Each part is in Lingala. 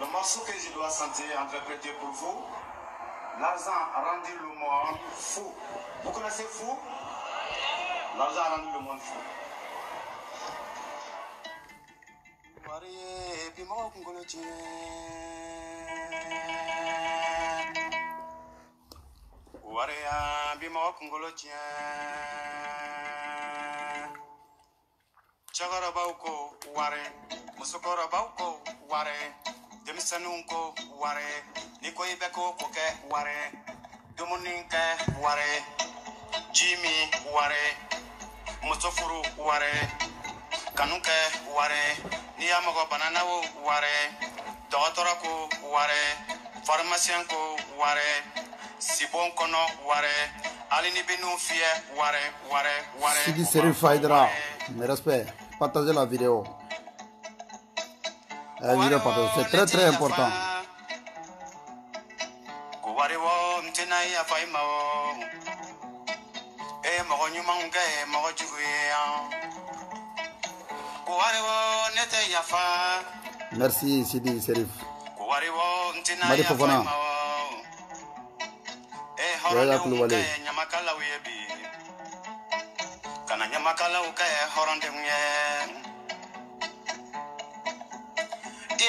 Le morceau que je dois sentir interpréter pour vous, l'argent a rendu le monde fou. Vous connaissez fou L'argent a rendu le monde fou. Wariya bi mɔgɔ kunkolo tiɲɛ cɛkɔrɔbaw ko wari musokɔrɔbaw ko denmisɛnninw ko wari ni ko i bɛ ko ko kɛ wari dumuni kɛ wari ji min wari muso furu wari kanu kɛ wari n'i y'a mɔgɔ banana wo wari dɔgɔtɔrɔ ko wari farimasiyɛn ko wari sibon kɔnɔ wari hali ni bɛ n'u fiyɛ wari wari wari. sigi seri fayidara respect partagez la vidéo. ஈடுபடுறது c'est très très important merci sidi serif mari fofana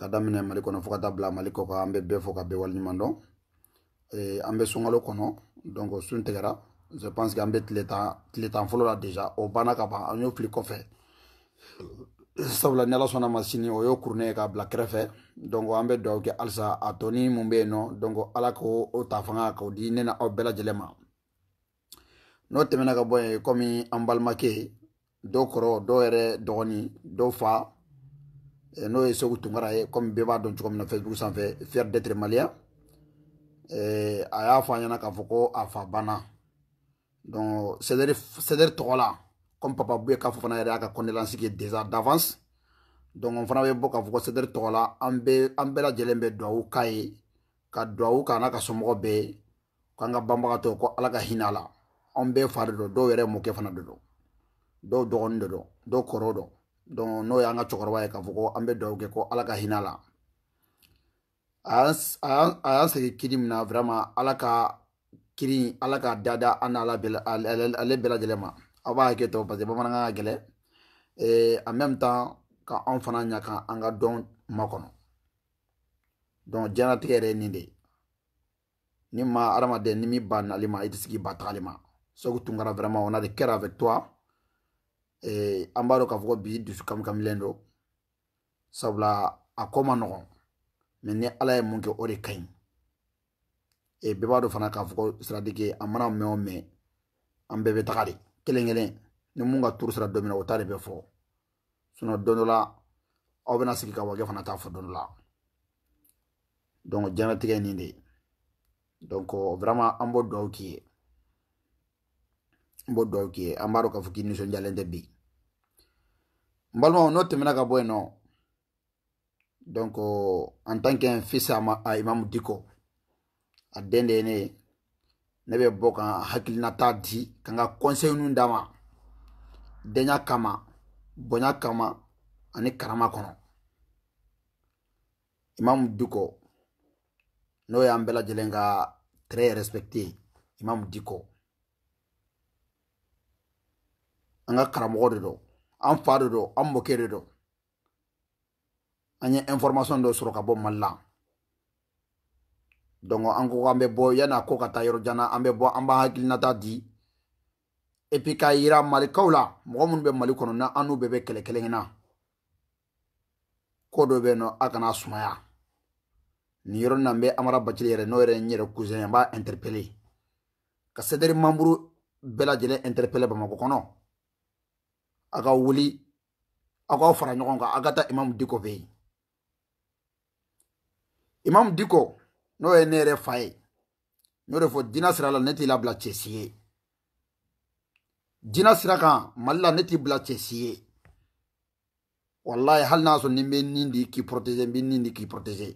ka daminɛ mali kɔnɔ fɔɔ ka taa bila mali kɔ kan an bɛ bɛɛ fɔ ka bɛɛ waliɲuman dɔn an bɛ sunkalo kɔnɔ donc sun tigɛra je pense que an bɛ tile tan tile tan fɔlɔ la déjà o banna ka ban an y'o fili kɔfɛ sabula ni ala sɔnna ma sini o y'o kurunɛ ye k'a bila kɛrɛfɛ donc an bɛ dugawu kɛ halisa a tɔni mun bɛ yen nɔ donc ala k'o o ta fanga k'o di ne na aw bɛɛ lajɛlen ma n'o tɛmɛna ka bɔ yen komi an balimakɛ dɔw kɔrɔ dɔw yɛrɛ dɔgɔnin dɔw fa Eh, n'o ye segu tunkara ye komi bɛɛ b'a dɔn cogo min na facebook sanfɛ fier d'être malien eh, a y'a fɔ an ɲɛna k'a fɔ ko a fa banna donc céderi céderi tɔgɔ la comme papa buye k'a fɔ fana yɛrɛ y'a ka condoléance kɛ déjà d'avance donc on fana bɛ bɔ k'a fɔ ko céderi tɔgɔ la an bɛ an bɛɛ lajɛlen bɛ duwawu k'a ye ka duwawu k'a n'a ka somɔgɔw bɛɛ k'an ka banbagatɔ ko ala ka hinɛ a la anw bɛɛ fa de don dɔw yɛrɛ mɔkɛ fana de don dɔw dɔgɔnin de don dɔw kɔrɔw don donc n'o y'an ka cɛkɔrɔba ye k'a fɔ ko an bɛ dugawu kɛ ko ala ka hinɛ a la a y'an segin kiri min na vraiment ala ka kiri ala ka dada an n'ale bɛɛ lajɛlen ma aw b'a hakɛ to parce que bamanankan ka gɛlɛn en même temps ka anw fana ɲa kan an ka dɔn makɔnɔ donc diɲɛnatigɛ yɛrɛ ye nin de ye ni ma adamaden ni min banali ma i tɛ se k'i ba tagali ma ce que tu ngara vraiment on a des cœurs avec toi eh, an b'a k'a fɔ ko bi dusu kamikamilen don sabula a koma ma nɔgɔn mɛ ni ala ye mun kɛ o de ka ɲi eh, bɛɛ b'a fana k'a fɔ ko siradike a mana mɛn o mɛn an bɛɛ bɛ taga de kelen kelen ni mun ka turu sira don min na o ta de bɛ fɔ sinɔn don dɔ la aw bɛna sigi ka wakɛ fana t'a fɔ don dɔ la donc diɲɛnatigɛ ye nin de ye donc vraiment an b'o dugawu k'i ye mbodo b'o dugawu k'i ye an bi mbalma balimaw n'o ka bɔ donc en tant que fils a ma imamu diko adende den de ne ne bɛ bɔ ka hakilinata di kanga conseil denya kama bonya kama ani karama kono imamu diko n'o y'an bɛɛ tre très respecté imamu diko an ka karamɔgɔ de don an fa de don an mɔkɛ de don an ye information dɔ sɔrɔ ka bɔ mali la donc an ko an bɛ bɔ yanni a ko ka taa yɔrɔ jan na an bɛ bɔ an b'an hakilinata di et puis k'a yira malikaw la mɔgɔ minnu bɛ mali kɔnɔ na an n'u bɛɛ bɛ kɛlɛ kelen na ko dɔ bɛ yen nɔ a kana sumaya ni yɔrɔ na n bɛ amara bacili yɛrɛ n'o yɛrɛ ye n yɛrɛ cousin n b'a interpeller ka sederi manburu bɛɛ lajɛlen interpeller bamakɔ kɔnɔ a ka wuli aw k'aw fara ɲɔgɔn kan a ka taa imamu diko fɛ yen imamu diko n'o ye ne yɛrɛ fa ye n de fɔ diinɛ sira la ne t'i labila cɛsi ye diinɛ sira kan mali la ne t'i bila cɛsi ye walayi hali n'a sɔrɔ ni n bɛ nin de k'i protéger n bɛ nin de k'i protéger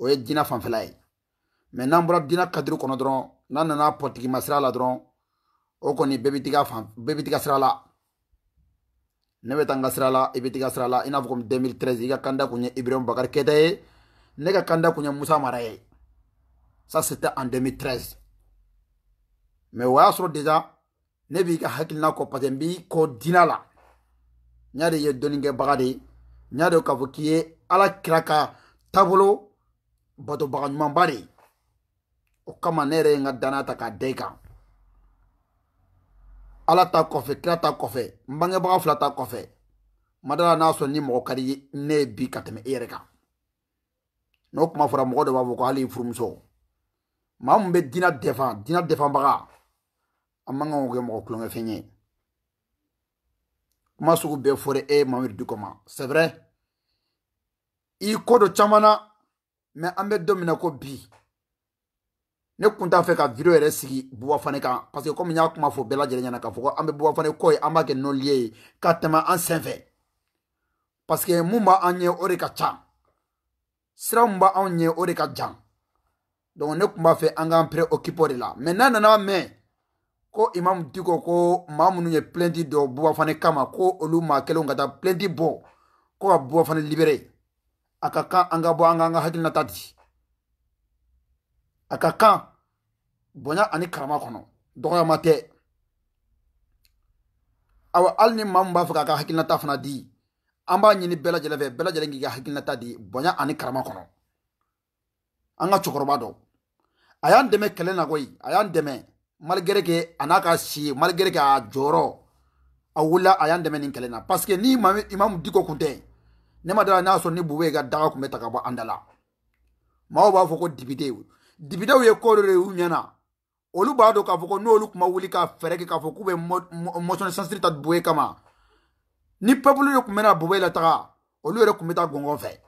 o ye diinɛ fanfɛla ye mɛ n'an bɔra diinɛ kadiri kɔnɔ dɔrɔn n'an nana pɔtigi sira la dɔrɔn o kɔni bɛɛ bɛ t'i fan bɛɛ bɛ t'i sira la. ne bɛ taa n sira la i bɛ t'i sira la i n'a fɔ komi 2013 i ka kanda kun ye Ibrahim Bakari Keta ye ne ka kanda kun ye Musa Mara ye ça c'était en 2013 mais o y'a sɔrɔ déjà ne b'i ka hakilina kɔ parce que n b'i kɔ diinɛ la n y'a de ye dɔnnikɛbaga de ye n y'a de k'a fɔ k'i ye ala kira ka taabolo batobaga ɲumanba de ye o kama ne yɛrɛ ye n ka danaya ta k'a da i kan ala ta kɔfɛ kira ta kɔfɛ n bangebaga fila ta kɔfɛ madala n'a sɔrɔ ni mɔgɔ ka di ne ye bi ka tɛmɛ e yɛrɛ kan n'o kuma fɔra mɔgɔ dɔ b'a fɔ ko hali i furumuso maa min bɛ diinɛ dɛfan diinɛ dɛfanbaga a man kan k'o kɛ mɔgɔ tulonkɛfɛn ye kuma sugu bɛɛ fɔra e ye mamiri dikɔ ma c'est vrai i ko don caman na mɛ an bɛ don min na ko bi ne kun t'a fɛ ka video yɛrɛ sigi buba fane kan parce que komi n y'a kuma fɔ bɛɛ lajɛlen ɲɛna k'a fɔ ko an bɛ buba fane kɔ ye an b'a kɛ nɔliye ye ka tɛmɛ an sen fɛ parce que mun b'an ye o de ka ca sira mun b'anw ye o de ka jan donc ne kun b'a fɛ an k'an préoccupe o de la mais n'a nana mɛn ko imamu diko ko maa minnu ye plainte dɔ buba fane kama ko olu maa kelenw ka taa plainte bɔ ko ka buba fane libéré a ka kan an ka bɔ an k'an ka hakilinata di a ka kan bonya ani karama kɔnɔ dɔgɔyama tɛ awa hali ni maa min b'a fɛ k'a ka hakilinata fana di an b'a ɲini bɛɛ lajɛlen fɛ bɛɛ lajɛlen k'i ka hakilinata di bonya ani karama kɔnɔ an ka cɛkɔrɔba dɔ a y'an dɛmɛ kɛlɛ na koyi a y'an dɛmɛ malgré que a n'a ka si malgré que a jɔyɔrɔ a wulila a y'an dɛmɛ nin kɛlɛ na parce que ni imamu diko kun tɛ ne ma dala n'a sɔrɔ ni bube ka daga kun bɛ ta ka bɔ an da la maaw b'a fɔ ko dibite dibidaw ye ko dɔ de y'u ɲɛ na olu b'a dɔn k'a fɔ ko n'olu kuma wuli ka fɛɛrɛ kɛ k'a fɔ k'u bɛ motion sensiri ta boye kama ni peuple de tun bɛna bobe la taga olu yɛrɛ tun bɛ taa gɔngɔn fɛ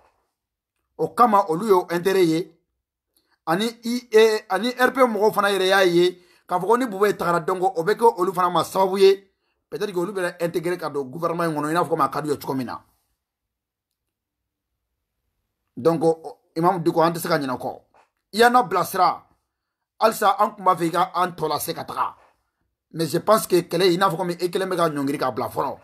o kama olu y'o intérêt ye ani ie ani rp mɔgɔw fana yɛrɛ y'a ye k'a fɔ ko ni bobe tagara dɔnko o bɛ kɛ olu fana ma sababu ye peut-être que olu bɛna intégrer ka don gouvernement in kɔnɔ i n'a fɔ komi a ka d'u ye cogo min na donc imam diko an tɛ se ka ɲinɛ o kɔ i y'an bilasira halisa an kun b'a fɛ i ka an tɔ lase ka taga mais je pense que kɛlɛ i n'a fɔ komi e kelen bɛ ka ɲɔngiri k'a bila fɔlɔ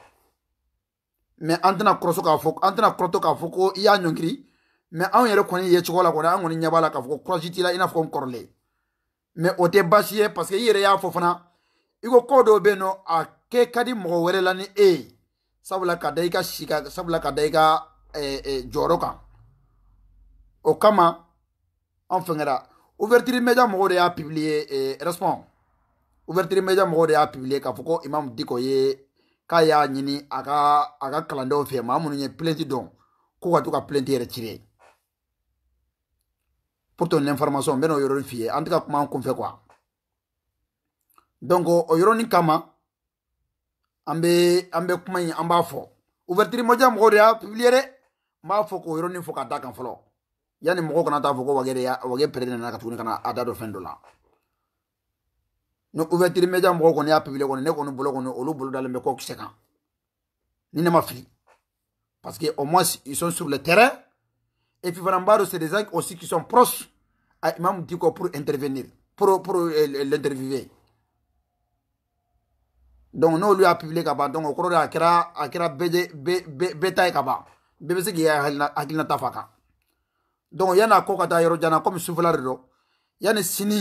mais an tɛna kɔrɔso k'a fɔ an tɛna kɔrɔtɔ k'a fɔ ko i y'a ɲɔngiri mais anw yɛrɛ kɔni ye cogo la kɔni an kɔni ɲɛ b'a la k'a fɔ ko courage t'i la i n'a fɔ n kɔrɔlen mais o tɛ baasi ye parce que i yɛrɛ y'a fɔ fana i ko ko dɔw bɛ yen nɔ a kɛ ka di mɔgɔ wɛrɛ la ni e ye sabula ka da i ka si ka sabula ka da i ka jɔyɔrɔ kan o kama an fɛngɛra ouverture media mɔgɔw de y'a publier eh, respond ouverture media mɔgɔw de y'a publier k'a fɔ ko imam diko ye k'a y'a ɲini a ka a ka kalandenw fɛ maa minnu ye plainte dɔn ko ka to ka plainte yɛrɛ cire pour ton information n bɛna o yɔrɔnin f'i ye an tɛ ka kuma an kun fɛ quoi donc o yɔrɔnin kama an bɛ an bɛ kuma in an b'a fɔ ouverture media mɔgɔw de y'a publier dɛ n b'a fɔ k'o yɔrɔnin fɔ ka da kan fɔlɔ. yani mɔgɔw kana taa fɔ ko wage de ya wage perede nana ka tuguni kana a da dɔ fɛn dɔ la ni ouverture media mɔgɔw kɔni y'a publié kɔni ne kɔni bolo kɔni olu bolo dalen bɛ ko kisɛ kan ni ne ma fili parce que au moins ils sont sur le terrain et puis fana n b'a dɔn c'est des gens aussi qui sont proches à Imam Diko pour intervenir pour pour euh, l'interviewer donc n'olu y'a publié ka ban donc o kɔrɔ de a kɛra a kɛra bɛɛ bɛɛ bɛɛ ta ye ka ban bɛɛ bɛ se k'i hakilina hakilina ta fɔ a kan. donc yan'a kɔ ka taa yɔrɔ jan na komi sufɛla de don yanni sini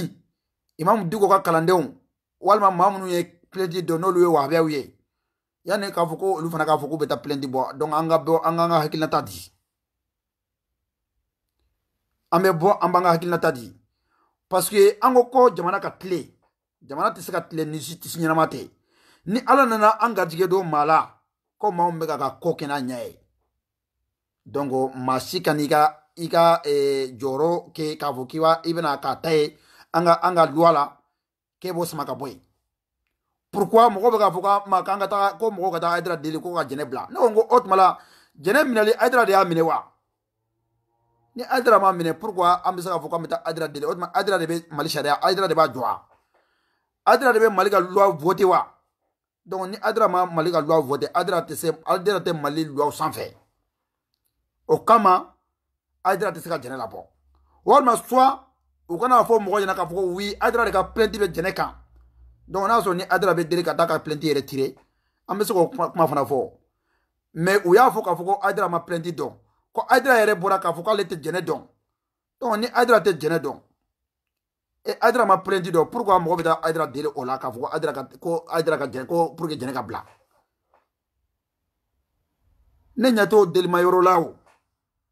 imamu diko ka kalandenw walima maa minnu ye plainte dɔn n'olu ye wahabiyaw ye yanni k'a fɔ ko olu fana k'a fɔ k'u bɛ taa plainte bɔ donc an ka bɔ an k'an ka hakilinata di an bɛ bɔ an b'an ka hakilinata di parce que an ko ko jamana ka tile jamana tɛ se ka tile ni si tisi ɲɛnama tɛ ni ala nana an garijɛgɛ don maa la ko maa min bɛ ka ka ko kɛ n'a ɲɛ ye donc maa si ka n'i ka i ka eh, jɔyɔrɔ kɛ k'a fɔ k'i ba i bɛna k'a ta ye an ka an ka luwa la k'e b'o sama ka bɔ yen pourquoi mɔgɔ bɛ k'a fɔ k'a ma k'an ka taga ko mɔgɔ ka taa ayidara deli ko ka jɛnɛ bila ne ko n ko o tuma la jɛnɛ minɛli ayidara de y'a minɛ wa ni ayidara ma minɛ pourquoi an bɛ se k'a fɔ k'an bɛ taa ayidara deli o tuma ayidara de bɛ mali sariya ayidara de b'a jɔ wa ayidara de bɛ mali ka luwa vote wa donc ni ayidara ma mali ka luwa vote ayidara tɛ se ayidara tɛ mali luwaw sanfɛ o kama. hajara tɛ se ka jɛnɛ labɔ walima soit u kana fɔ mɔgɔ ɲɛna k'a fɔ ko wi hajara de ka plainte bɛ jɛnɛ kan donc n'a sɔrɔ ni hajara bɛ deli ka taa ka plainte yɛrɛ tire an bɛ se k'o kuma fana fɔ mais u y'a fɔ k'a fɔ ko hajara ma plainte dɔn ko hajara yɛrɛ bɔra k'a fɔ k'ale tɛ jɛnɛ dɔn donc ni hajara tɛ jɛnɛ dɔn e hajara ma plainte dɔn pourquoi mɔgɔ bɛ taa hajara deli o la k'a fɔ ko hajara ka ko hajara ka jɛnɛ ko pour que jɛnɛ ka bila ne ɲɛ t'o delima yɔrɔ la o.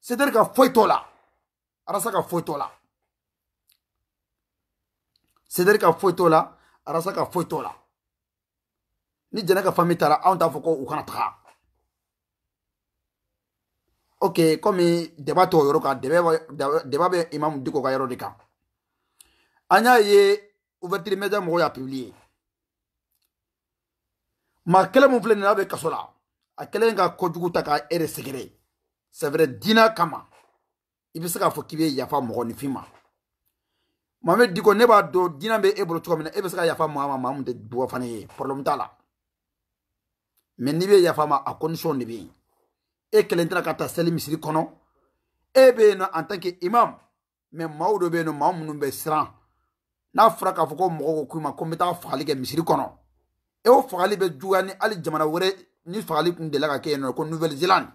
c'est-à-dire ka foyi t'o la arasa ka foyi t'o la c'est-à-dire ka foyi t'o la arasa ka foyi t'o la ni jɛnɛ ka fami taara anw t'a fɔ ko u kana taga ok komi deba t'o yɔrɔ kan deba bɛ imamu diko ka yɔrɔ de kan an y'a ye ouverture media mɔgɔw y'a publier maa kelen min filɛ nin n'a bɛ kaso la a kelen ka kojugu ta ka e de sɛgɛrɛ sɛfɛrɛ diinɛ kama i bɛ se k'a fɔ k'i bɛ yafa mɔgɔninfin ma mamɛ diko ne b'a dɔn diinɛ bɛ e bolo cogo min na e bɛ se ka yafa maa ma maa min tɛ bɔ fana ye pɔrɔbilɛmu t'a la mɛ n'i bɛ yafa ma a kɔndisɔn de bɛ yen e kelen tɛna ka taa seli misiri kɔnɔ e bɛ yen nɔ en tant que imam mɛ maaw dɔ bɛ yen nɔ maa minnu bɛ siran n'a fɔra k'a fɔ ko mɔgɔ ko k'i ma ko n bɛ taa fagali kɛ misiri kɔnɔ e o fagali bɛ juguya ni hali jamana wɛrɛ ni fagali tun delila ka kɛ yen nɔ ko nouvelle zélande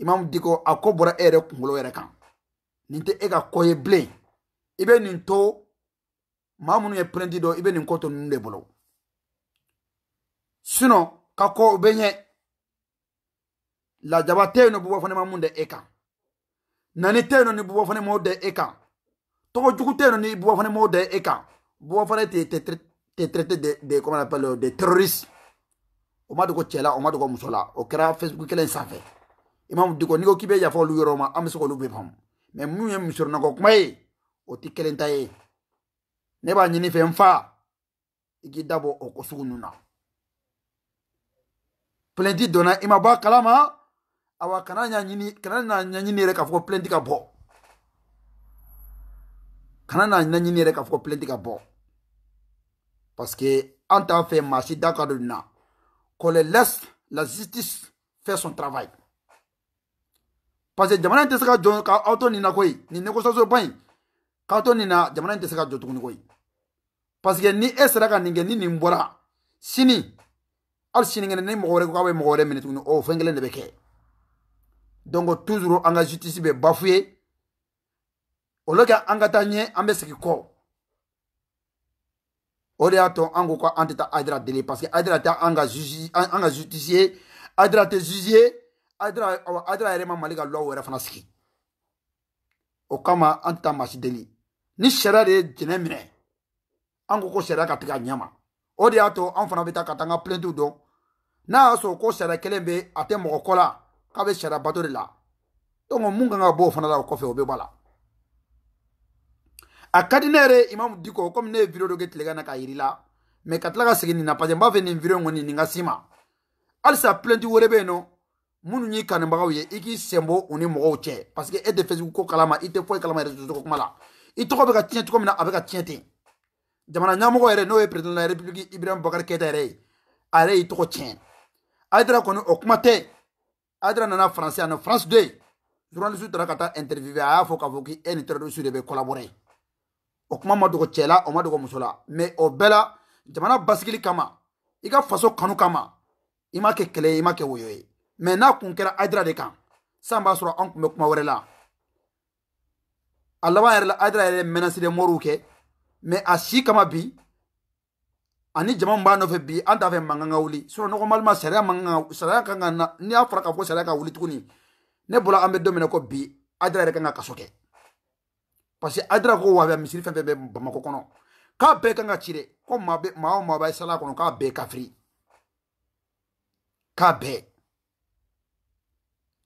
imamu diko a ko bɔra e yɛrɛ kunkolo yɛrɛ kan nin tɛ e ka kɔ ye bilen i bɛ nin to maa minnu ye pɛrɛnti dɔ i bɛ nin kɔ to ninnu de bolo sinɔ ka kɔ o bɛ ɲɛ lajaba tɛ yen nɔ bubɔ fana ma mun da e kan nani tɛ yen nɔ ni bubɔ fana m'o da e kan tɔgɔ jugu tɛ yen nɔ ni bubɔ fana m'o da e kan bubɔ fana tɛ traité de de comment on appelle de terroriste o ma dogo cɛ la o ma dogo muso la o kɛra facebook kelen sanfɛ. Eman mdiko nigo kibe ya foun luyo roma, amis kon lupi fam. Men mwen msir nan kouk maye, oti ke lenta ye. Ne ba njeni fe mfa, eki dabo okosou nou nan. Plendi donan, ima ba kalama, awa kanan nan njeni reka fok plendi ka bo. Kanan nan njeni reka fok plendi ka bo. Paske anta fe masi da kadoun nan. Kole les la zistis fe son travayt. parce que jamana in tɛ se ka jɔ ka aw to nin na koyi nin négociation ba in k'aw to nin na jamana in tɛ se ka jɔ tuguni koyi parce que ni e sera ka nin kɛ ni nin bɔra sini hali sinikɛnɛ ni mɔgɔ wɛrɛ ko k'a bɛ mɔgɔ wɛrɛ minɛ tuguni o fɛn kelen de bɛ kɛ donc toujours an ka justice bɛ bafuye o le kɛ an ka taa ɲɛ an bɛ sigi kɔ o de y'a to an ko ko an tɛ taa adira deli parce que adira tɛ an ka justice ye adira tɛ juge ye adra adra yɛrɛ ma mali ka lɔw yɛrɛ fana sigi o kama an ta masi deli ni sariya de ye jɛnɛ minɛ an ko ko sariya ka tigɛ a ɲɛ ma o de y'a to an fana bɛ taa ka taa an ka plɛntiw dɔn n'a y'a sɔrɔ ko sariya kelen bɛ a tɛ mɔgɔ kɔ la k'a bɛ sariya bato de la donc mun ka kan ka bɔ o fana la o kɔfɛ o bɛ bɔ a la a ka di ne yɛrɛ imamu diko komi ne ye video dɔ kɛ tilegan na k'a yiri la mɛ ka tila ka segin nin na parce que n b'a fɛ nin video in kɔni nin ka s'i ma halisa plɛnti wɛrɛ bɛ yen nɔ minnu y'i kanubagaw ye i k'i ni parce que et de facebook ko kalama i kalama réseaux ko kuma la i tɔgɔ bɛ ka tiɲɛ cogo min jamana ko n'o ye président de la république ibrahim bakari keta yɛrɛ ye a ko y'i adra ko no nana français yan nɔ faransi don journaliste taara ka a y'a fɔ k'a fɔ k'i e ni de collaborer o kuma ma la o ma do muso mais o bela jamana basigili kama Iga faso kanu kama imake kele imake kɛlɛ mɛ n'a kun kɛra adira de kan san b'a sɔrɔ an kun bɛ kuma wɛrɛ la a laban yɛrɛ la adira yɛrɛ mɛnasi de moriw kɛ mɛ a si kama bi ani jama min b'a nɔfɛ bi an t'a fɛ mankan ka wuli sinɔn nɔgɔmalima sariya man kan ka sariya kan ka na n'i y'a fɔra k'a fɔ sariya ka wuli tuguni ne bɔra an bɛ don min na ko bi adira yɛrɛ kan ka kaso kɛ parce que adira ko wa misiri fɛn fɛn bɛ bamakɔ kɔnɔ k'a bɛɛ kan ka ci dɛ ko maa o maa bɛ sala kɔnɔ k'a bɛɛ kafiri k'a bɛɛ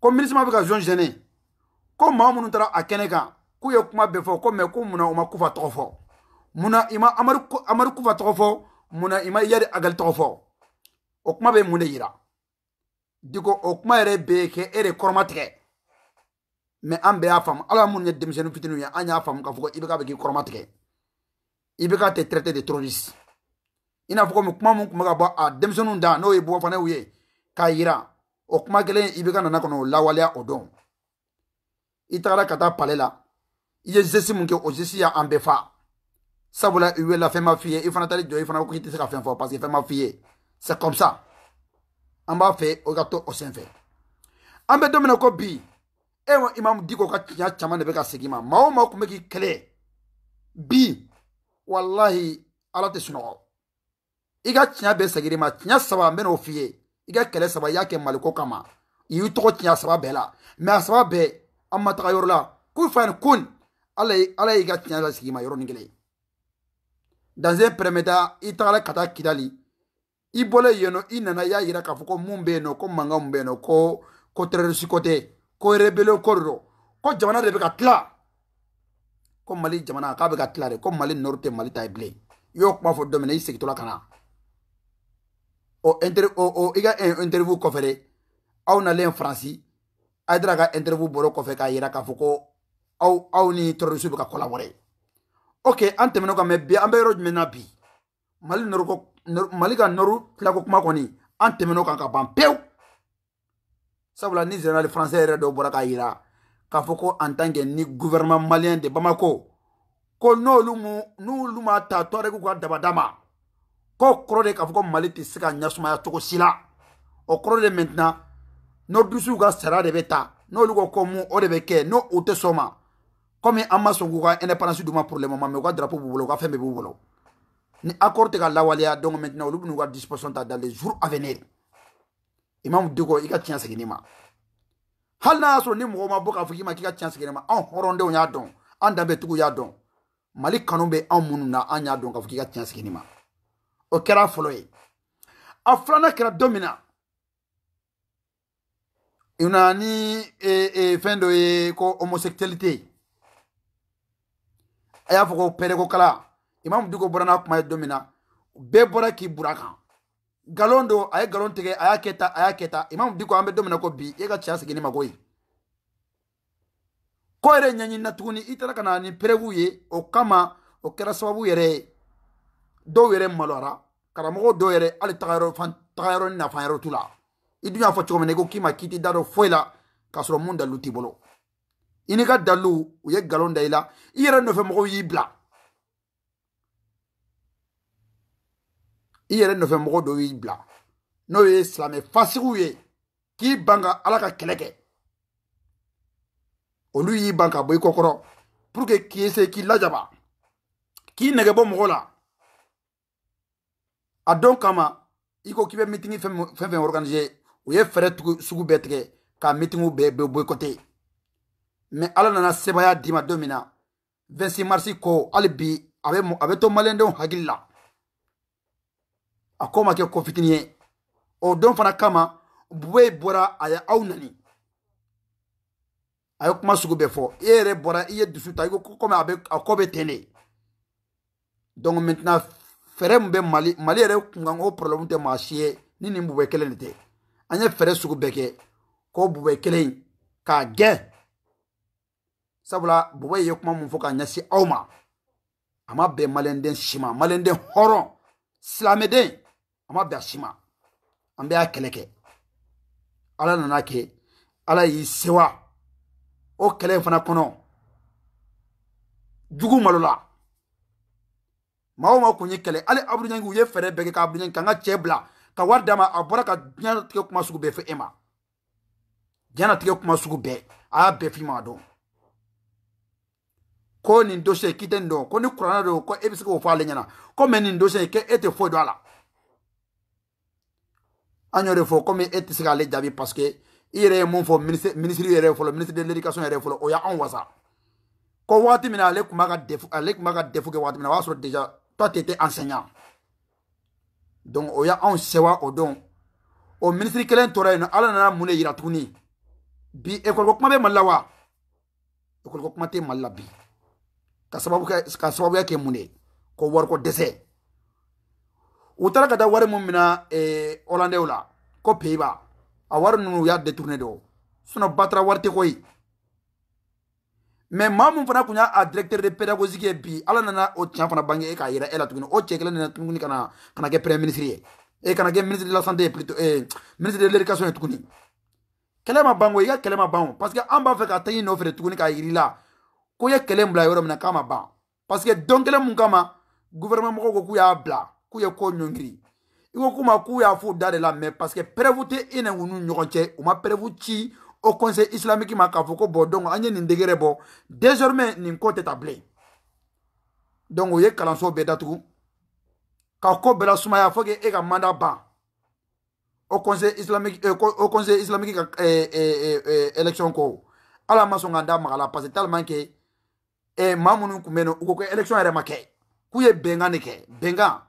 ko minisima bɛ ka zon sɛnɛ ko maa minnu taara a kɛnɛ kan k'u ye kuma bɛɛ fɔ ko mɛ ko munna u ma kufa tɔgɔ fɔ munna i ma amadu amadu kufa tɔgɔ fɔ munna i ma yari agali tɔgɔ fɔ o kuma bɛ mun de yira diko o kuma yɛrɛ bɛ kɛ e de kɔrɔmatigɛ mɛ an bɛɛ y'a faamu ala minnu ye denmisɛnnin fitininw ye an y'a faamu k'a fɔ ko i bɛ k'a bɛ k'i kɔrɔmatigɛ i bɛ k'a tɛ traité de terroriste i n'a fɔ komi kuma min tun bɛ ka bɔ a denmisɛnninw da n'o ye bubakɔnɛw ye k'a yira Okman kele yon ibe kan nanakon nou la wale a odon. Ita kada kata pale la. Ye jesi mounke o jesi ya ambe fa. Sabou la yon la fe ma fie. Yon fana tali dyo yon fana koujite se ka fe mfo. Paske fe ma fie. Se kom sa. Ambe a fe. O gato o sen fe. Ambe do menoko bi. Ewen imam di kou ka chinyat chaman nepe ka segi man. Ma ou man kou me ki kele. Bi. Wallahi. Ala te suno. Iga chinyat be segi li man. Chinyat sawa men o fie. Okman. i ka kɛlɛ saba i y'a kɛ maliko kama i y'i tɔgɔ tiɲɛ a saba bɛɛ la mɛ a saba bɛɛ an ma taga yɔrɔ la kun fa ni kun ala ala y'i ka tiɲɛ lasigi ma yɔrɔnin kelen danze pɛrɛmɛta i tagala ka taa kidali i bɔlen yen nɔ i nana i y'a yira k'a fɔ ko mun bɛ yen nɔ ko mankan mun bɛ yen nɔ ko ko terroriste ko tɛ ko rebelle ko de don ko jamana de bɛ ka tila ko mali jamana k'a bɛ ka tila de ko mali nɔri tɛ mali ta ye bilen i y'o kuma fɔ don min na i segintɔla ka na o inter o o i ka eh, interview kɔfɛ dɛ aw nalen faransi a ye dira ka interview bɔrɔ kɔfɛ k'a yira k'a fɔ ko aw aw ni terroriste bɛ ka collaborer ok an tɛmɛn'o kan mɛ bi an bɛ yɔrɔ jumɛn na bi mali nɔrɔko mali ka nɔrɔ tilako kuma kɔni an tɛmɛn'o kan ka ban pewu sabula ni général français yɛrɛ dɔw bɔra k'a yira k'a fɔ ko en tant que ni gouvernement malien de bamako ko n'olu mu n'olu ma ta tɔɔrɔku ka dabada ma. k'o kɔrɔ de k'a fɔ ko mali tɛ se ka ɲasumaya cogo si la o kɔrɔ de maintenant nɔridusuw ka sariya de bɛ ta n'olu ko ko mun o de bɛ kɛ n'o u tɛ sɔn o ma komi an ma sɔn k'u ka indépendance d'u ma problème ma mais u ka drapeau b'u bolo u ka fɛn bɛɛ b'u bolo ni accord tɛ ka lawaleya donc maintenant olu bɛ n'u ka disposition ta dans les jours à venir imam diko i ka tiɲɛ segin ne ma hali n'a y'a sɔrɔ ni mɔgɔ ma bɔ k'a fɔ k'i ma k'i ka tiɲɛ segin ne ma anw hɔrɔndenw y'a dɔn an danbetigiw y'a dɔn mali kanu bɛ anw minnu na an y'a dɔn k'a fɔ k'i ka tiɲɛ segin ne ma o kɛra fɔlɔ ye a filanan kɛra don min na u nana ni e, e, fɛn dɔ ye ko homosexualité a y'a fɔ ko pɛrɛko kala imamu diko bɔra n'a kuma ye don min na bɛɛ bɔra k'i bura kan galon don a ye galon tigɛ a y'a kɛ tan a y'a kɛ tan imamu diko an bɛ don min na ko bi e ka cɛya segin ne ma ko ye ko yɛrɛ ɲɛɲinina tuguni i taara ka na ni pɛrɛwu ye o kama o kɛra sababu yɛrɛ ye dɔw yɛrɛ maloyara karamɔgɔ dɔw yɛrɛ hali tagayɔrɔ tagayɔrɔ ni nafa yɔrɔ t'u la i dun y'a fɔ cogo min na i ko k'i ma k'i t'i da dɔ foyi la k'a sɔrɔ mun dalilu t'i bolo i n'i ka dalilu u ye nkalon da i la i yɛrɛ nɔfɛ mɔgɔw y'i bila i yɛrɛ nɔfɛ mɔgɔ dɔw y'i bila n'o ye silamɛ fasigiw ye k'i ban ka ala ka kɛlɛ kɛ olu y'i ban ka bɔ i kɔ kɔrɔ pour que k'i se k'i lajaba k'i nɛgɛ bɔ mɔgɔ la a don kama i ko k'i bɛ mitingi fɛn fɛn organiser u ye fɛɛrɛ sugu bɛɛ tigɛ ka mitingiw bɛɛ bɛ boycotté mais ala nana sebaya d'i ma don min na 26 mars ko hali bi a bɛ a bɛ to maliyɛndenw hakili la a ko ma kɛ ko fitini ye o don fana kama bube bɔra a ye aw nani a ye kuma sugu bɛɛ fɔ e yɛrɛ bɔra i ye dusu ta i ko komi a bɛ a ko bɛ ten de donc maintenant fɛɛrɛ min bɛ mali mali yɛrɛ kunkan ko porobilɛmu tɛ maa si ye ni nin bubɛ kelen de tɛ an ye fɛɛrɛ sugu bɛɛ kɛ ko bubɛ kelen in k'a gɛn sabula bubɛ ye kuma min fɔ k'a ɲɛsin aw ma a ma bɛn maliyɛnden si ma maliyɛnden hɔrɔn silamɛden a ma bɛn a si ma an bɛ y'a kɛlɛ kɛ ala nana kɛ ala y'i sewa o kɛlɛ in fana kɔnɔ jugu malo la maa o maa kun ye kɛlɛ hali abuduɲangi u ye fɛɛrɛ bɛɛ kɛ ka abuduɲangi ka n ka cɛ bila ka wari d'a ma a bɔra ka diɲɛnatigɛ kuma sugu bɛɛ fɔ e ma diɲɛnatigɛ kuma sugu bɛɛ a y'a bɛɛ f'i ma dɔn ko nin dosiyɛ k'i tɛ nin dɔn ko ni kuranɛ don ko e bɛ e se k'o fɔ ale ɲɛna ko mɛ nin dosiyɛ k'e tɛ foyi dɔn a la an y'o de fɔ komi e tɛ se k'ale jaabi parce que i yɛrɛ ye mun fɔ minisiri yɛrɛ fɔlɔ minisiri de l'éducation yɛrɛ fɔlɔ o y'anw wasa ko waati min na ale tun b'a ka defu ale tun b'a ka defu kɛ waati min na o y'a sɔrɔ déjà toi tu étais enseignant donc o y'anw sewa o don o minisiri kelen tora yen nɔ ala nana mun de yira tuguni bi ekɔliko kuma bɛ mali la wa ekɔliko kuma tɛ mali la bi ka sababu kɛ ka sababuya kɛ mun de ko wariko dɛsɛ u taara ka taa wari mun mina eh, hollandais la ko pays-bas a wari ninnu u y'a détourné de o sinon batara wari tɛ ko ye mɛ maa mun fana kun y'a directeur de pédagogie ye bi ala nana o tiɲɛ fana bange e k'a yira e la tuguni o cɛ kelen nana tuguni kana kana kɛ premier ministre ye e kana kɛ ministre de la santé ye plutôt eh, ministre de l'éducation ye tuguni kɛlɛ ma ban o i ka kɛlɛ ma ban o parce que an b'a fɛ ka taɲi nɔfɛ de tuguni k'a yiri la ko ye kɛlɛ bila yɔrɔ min na k'a ma ban parce que dɔn kelen mun kama gouvernement mɔgɔw ko k'u y'a bila k'u ye ko ɲɔngiri i ko k'u ma k'u y'a f'u da de la mais parce que preuve tɛ e n'u ni ɲɔgɔn cɛ u ma preuve ci au conseil islamique ma k'a fɔ bɔn donc an ye nin degere bɔ désormais nin ko tɛ ta bilen donc u ye kalanso bɛɛ datugu ka ko bɛɛ lasumaya fo ke e ka manda ban au conseil islamique euh, au conseil islamique ka euh, euh, euh, euh, élection ko ala ma sɔn ka da maga la parce que tellement que eh, maa minnu tun u ko ko élection yɛrɛ ma kɛ k'u ye bɛnkan de kɛ bɛnkan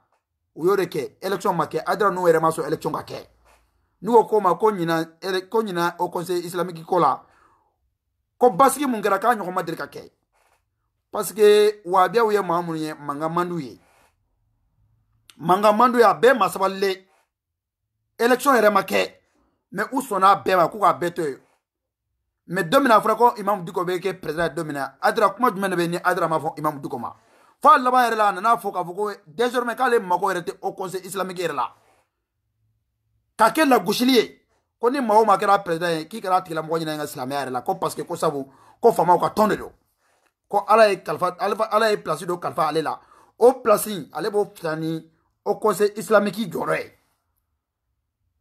u y'o de kɛ élection ma kɛ adira n'u yɛrɛ ma sɔn élection ka kɛ. ni ko ko ma ko ɲina ko ɲina o conseil islamique ko la ko basigi mun kɛra k'a ɲɔgɔn ma deli ka kɛ paske wabiyaw ye maa minnu ye manga mandu ye manga mandu ye a bɛɛ ma sabalilen election yɛrɛ ma kɛ mɛ u sɔnna a bɛɛ ma k'u k'a bɛɛ to yen mɛ don min na a fɔra ko imamu diko bɛ kɛ president don min na adira kuma jumɛn de bɛ ni adira ma fɔ imamu diko ma fo a laban yɛrɛ la a nana fɔ k'a fɔ ko désormais k'ale mago yɛrɛ tɛ au conseil islamique yɛrɛ la k'a kɛ lagosili ye ko ni maa o maa kɛra président ye k'i kɛra a tigilamɔgɔ ɲinɛ n ka silamɛya yɛrɛ la ko parce que ko sabu ko faamaw ka tɔn de don ko ala ye kalifa ala ye place dɔ kalifa ale la o place ale b'o fisa ni o conseil islamique jɔyɔrɔ ye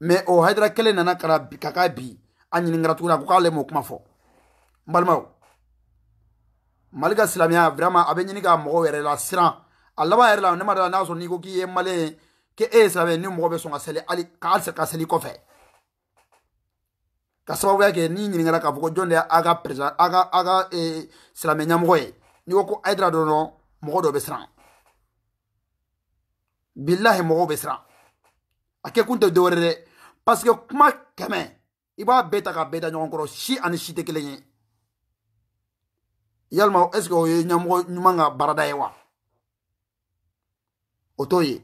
mais o hayidara kelen nana ka k'a bi a ɲininkara tuguni a ko k'ale m'o kuma fɔ n balimaw mali ka silamɛya vraiment a bɛ ɲini ka mɔgɔw yɛrɛ la siran a laban yɛrɛ la ne ma dala n'a sɔrɔ n'i ko k'i ye maliyɛn ye ke e ye sira ni mɔgɔ bɛ sɔn ka seli hali ka halisa ka seli kɔfɛ ka sababuya kɛ n'i ɲininkara k'a fɔ ko jɔn de y'a ka perezan a ka a ka e, silamɛ ɲɛmɔgɔ ye n'i ko ko ayidara dɔrɔn mɔgɔ dɔ bɛ siran bilahi mɔgɔw bɛ siran a kɛ kun tɛ dɔwɛrɛ dɛ parce que kuma kɛmɛ i b'a bɛɛ ta k'a bɛɛ da ɲɔgɔn kɔrɔ si ani si tɛ kelen ye yalima est ce que o ye ɲɛmɔgɔ ɲuman ka baarada ye wa o t'o ye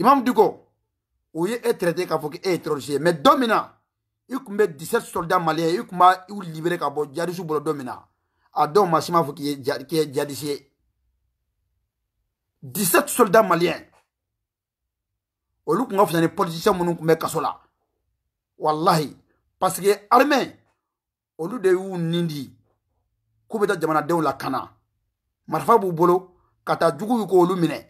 imam digo o ye e traité k'a fɔ k'e ye terroriste ye mais don min na i tun bɛ 17 soldats maliyɛn i tun b'a u libéré ka bɔ jadisiw bolo don min na a dɔw ma si m'a fɔ k'i ye jadisi ye 17 soldats maliyɛn olu tun ka fisa ni politiciens minnu tun bɛ kaso la wallahi parce que armée olu de y'u nin di k'u bɛ taa jamanadenw lakana marifa b'u bolo ka taa juguw k'olu minɛ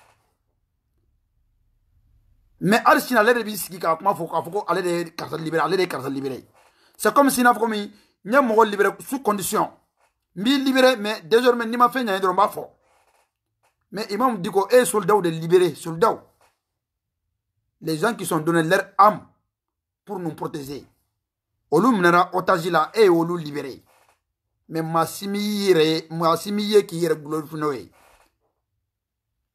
Mais hali sini ale de b'i sigi k'a faut fɔ k'a fɔ ko ale de ye karisa libéré ale de ye c'est comme si n'a fɔ komi n ye libéré sous condition n libéré mais désormais n'i ma fait ni dɔrɔn n fort mais imam dit ko e ye de libérer soldaw les gens qui sont donné leur âme pour nous protéger olu minɛra otage la e eh, y'olu libéré mais maa si m'i yɛrɛ ye maa si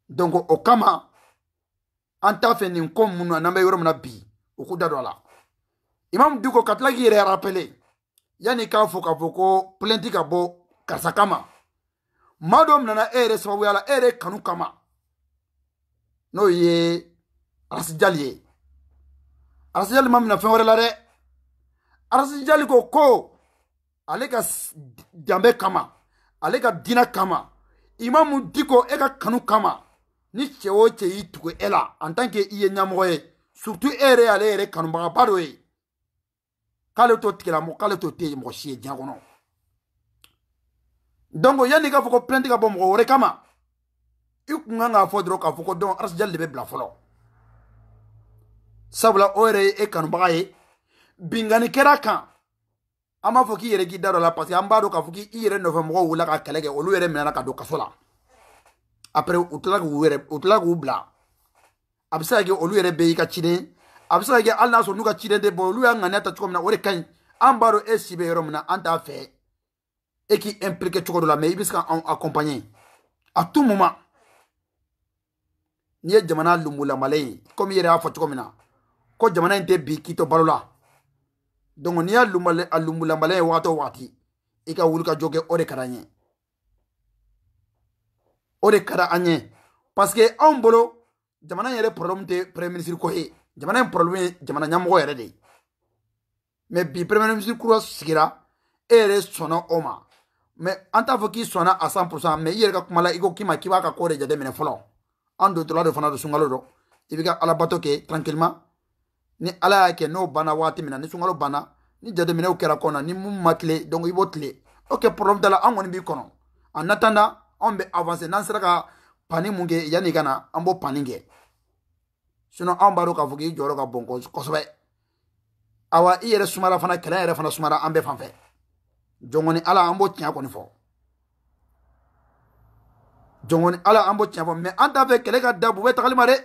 donc au kama. an t'a fɛ nin ko minnu n'an bɛ yɔrɔ min na bi u k'u da don a la imam diko ka tila k'i yɛrɛ rapele yanni k'a fɔ k'a fɔ ko plɛnti ka bɔ karisa kama maa dɔ minɛna e yɛrɛ sababuya la e yɛrɛ kanu kama n'o ye arasijali ye arasijali ma minɛ fɛn wɛrɛ la dɛ arasijali ko ko ale ka danbe kama ale ka dina kama imamu diko e ka kanu kama ni cɛ o cɛ y'i tugu e la en tant que i ye ɲɛmɔgɔ ye surtout e yɛrɛ y'ale yɛrɛ kanubagaba dɔ ye k'ale t'o tigilamɔgɔ k'ale t'o tɛ mɔgɔ si ye diɲɛ kɔnɔ donc yanni i k'a fɔ ko plainte ka bɔ mɔgɔ wɛrɛ kama i kun kan k'a fɔ dɔrɔn k'a fɔ ko dɔn arsijali de bɛ bila fɔlɔ sabula o yɛrɛ ye e kanubaga ye bingani kɛra kan an b'a fɔ k'i yɛrɛ k'i da dɔ la parce que an b'a dɔn k'a fɔ k'i yɛrɛ nɔfɛ mɔgɔw wulila ka kɛlɛ kɛ olu yɛrɛ minɛna ka don kaso la après u tilala k'u yɛrɛ u tilala k'u bila a bɛ se ka kɛ olu yɛrɛ bɛɛ y'i ka ciden ye a bɛ se ka kɛ hali n'a sɔrɔ n'u ka ciden tɛ bɔn olu y'a ŋaniya ta cogo min na o de ka ɲi an b'a dɔn e si bɛ yɔrɔ min na an t'a fɛ e k'i impliqué cogo dɔ la mais i bɛ se ka anw accompagner à tout moment n'i ye jamana lunbulamalen ye komi i yɛrɛ y'a fɔ cogo min na ko jamana in tɛ bi k'i to balo la donc n'i y'a lunbulamalen ye wagati o wagati i ka wuli ka jɔ kɛ o de ka d'an ye. o de kara an ye parseke anw bolo jamana yɛrɛ problème tɛ premier ministre ko ye jamana ye problème ye jamana ɲɛmɔgɔ yɛrɛ de ye mɛ bi premier ministre kura sigira e yɛrɛ sɔnna o ma mɛ an t'a fɔ k'i sɔnna a 100 pourcent mɛ i yɛrɛ ka kuma la i ko k'i ma k'i b'a ka ko de jateminɛ fɔlɔ an dontɔla dɔ fana don sunkalo dɔ i b'i ka alabato kɛ tranquillement ni ala y'a kɛ n'o banna waati min na ni sunkalo banna ni jateminɛw kɛra kɔnɔ ni mun ma tile donc i b'o tile ok problème t'a la an kɔni b'i kɔnɔ en attendant anw bɛ avanse n'an sera ka pani mun kɛ yanni i ka na an b'o pani kɛ sinɔn anw b'a dɔn k'a fɔ k'i jɔyɔrɔ ka bon kosɛbɛ awa i yɛrɛ sumara fana kɛlɛ yɛrɛ fana sumara an bɛɛ fanfɛ jɔnkɔni ala an b'o tiɲɛ kɔni fɔ jɔnkɔni ala an b'o tiɲɛ fɔ mɛ an t'a fɛ kɛlɛ ka da bubɛ tagali ma dɛ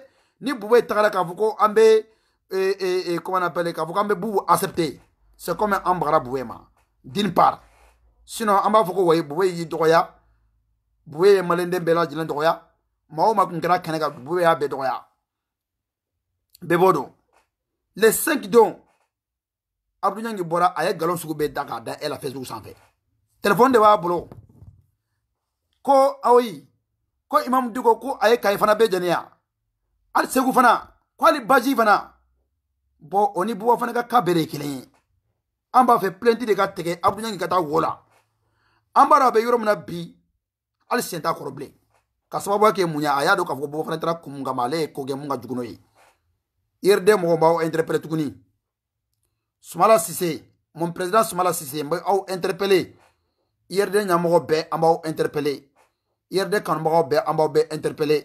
ni bubɛ tagara k'a fɔ ko an bɛ eh, eh, eh, comment on appelle k'a fɔ k'an bɛ bubu accepter c'est comme an bagara bubɛ ma d'une part sinon an b'a fɔ ko wayi bubɛ y'i dɔgɔya buwe ye malenden bɛɛ lajɛlen dɔgɔya maa o maa kun kɛra kɛnɛ kan buwe y'a bɛɛ dɔgɔya bɛɛ b'o dɔn le 5 don abudu ɲangi bɔra a ye nkalon sugu bɛɛ da k'a da e la facebook sanfɛ telefɔni de b'a bolo ko awoyi ko imamu diko ko a ye kayi fana bɛɛ jɛnɛya hali segu fana ko hali baji fana bɔn o ni buwa fana ka ka bɛɛ de ye kelen ye an b'a fɛ plɛnti de ka tigɛ abudu ɲangi ka taa wo la an b'a dɔn a bɛ yɔrɔ min na bi hali sen t'a kɔrɔ bilen ka sababuya kɛ mun ye a y'a dɔn k'a fɔ ko bɔbɔ fana taara kun mun kama ale ye ko kɛ mun ka jugu n'o ye ird mɔgɔw b'aw interpelle tuguni sumala sise mon président sumala sise n bɛ aw interpelle ird ɲɛmɔgɔ bɛɛ an b'aw interpelle ird kanubagaw bɛɛ an b'aw bɛɛ interpelle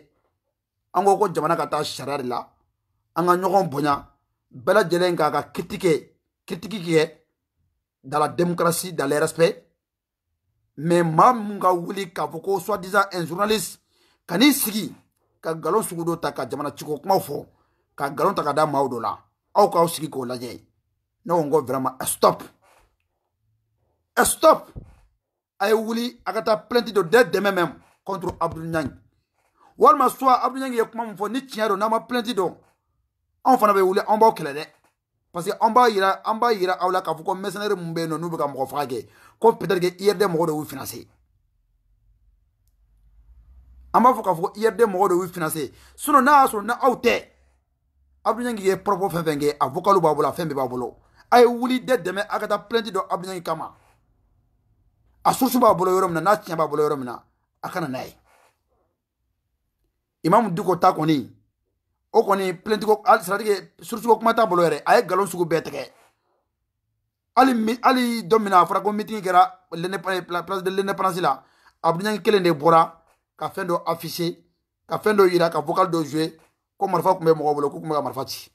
an ko ko jamana ka taa sariya de la an ka ɲɔgɔn bonya bɛɛ lajɛlen k'a ka kitike kitiki kɛ dans la démocratie dans le respect mɛ maa mun ka wuli k'a fɔ ko soi-disant un journaliste ka n'i sigi ka nkalon sugu dɔ ta ka jamana ciko kumaw fɔ ka nkalon ta ka da maaw dɔ la aw k'aw sigi k'o lajɛ ne ko n ko vraiment stop stop a ye wuli a ka taa plainte dɔ dès demain même contre Abdou Niang walima soit Abdou Niang ye kuma min fɔ ni tiɲɛ don n'a ma plainte dɔn anw fana bɛ wuli anw b'aw kɛlɛ dɛ parce que an b'a yira an b'a yira aw la k'a fɔ ko mercenaire mun bɛ yen nɔ n'u bɛ ka mɔgɔ faga kɛ ko peut-être que IRD mɔgɔ de y'u financer an b'a fɔ k'a fɔ IRD mɔgɔ de y'u financer sinon n'a y'a sɔrɔ ni aw tɛ Abdou Nyangi ye propos fɛn fɛn kɛ a vocal b'a bolo a fɛn bɛɛ b'a bolo a ye wuli dɛ dɛmɛ a ka taa plainte dɔ Abdou Nyangi kama a source b'a bolo yɔrɔ min na n'a tiɲɛ b'a bolo yɔrɔ min na a kana n'a ye Imam Diko ta kɔni o kɔni plɛntiko sadike surusiko kuma t'a bolo yɛrɛ a ye nkalon sugu bɛɛ tigɛ hali hali dɔ min na a fɔra ko mitigi kɛra place de l'indépendance la abuduɲangi kelen de bɔra ka fɛn dɔ affiché ka fɛn dɔ yira ka vocal dɔ joué ko marifa tun bɛ mɔgɔ bolo k'u tun bɛ ka marifa ci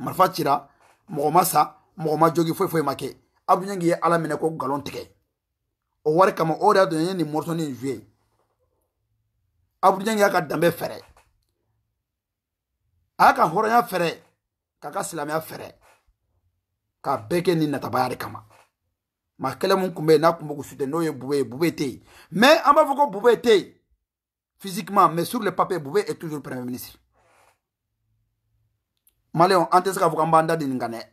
marifa cira mɔgɔ ma sa mɔgɔ ma jogi foyi foyi ma kɛ abuduɲangi ye ala minɛ ko nkalon tigɛ o wari kama o de y'a to n ye nin morceau nin joué abuduɲangi y'a ka danbe fɛɛrɛ a ka hɔrɔnya fɛrɛ k'a ka silamɛya fɛrɛ k'a bɛɛ kɛ ni natabaya de kama ma kɛlɛ mun kun bɛ yen n'a kun bɛ k'u n'o ye bube ye bube tɛ yen mais an b'a fɔ ko bube tɛ yen physiquement mais sur le papier bube est toujours premier ministre maliyɛnw an tɛ se k'a fɔ k'an b'an da di nin kan dɛ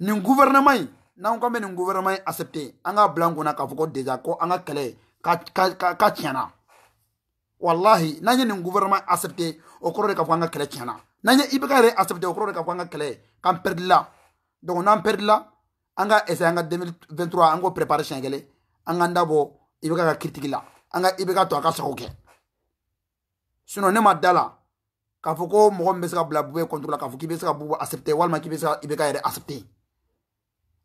nin gouvernement in n'an k'an bɛ nin gouvernement in accepter an k'a bila an kunna k'a fɔ ko déjà ko an ka kɛlɛ ka ka ka ka tiɲɛna walahi n'an ye nin gouvernement accepter o kɔrɔ de k'a fɔ an ka kɛlɛ tiɲɛna. n'an ye ibk yɛrɛ accepte o kɔrɔ de ka fɔ an ka kɛlɛ ye k'an perdila donc n'an perdila an ka essaye an ka 2023 an k'o prépare siɲɛ kelen an k'an dabɔ ibk ka critique la an ka ibk to a ka sago kɛ sinɔ ne ma da la k'a fɔ ko mɔgɔ min bɛ se ka bila bube contre la k'a fɔ k'i bɛ se ka bubu accepte walima k'i bɛ se ka ibk yɛrɛ accepte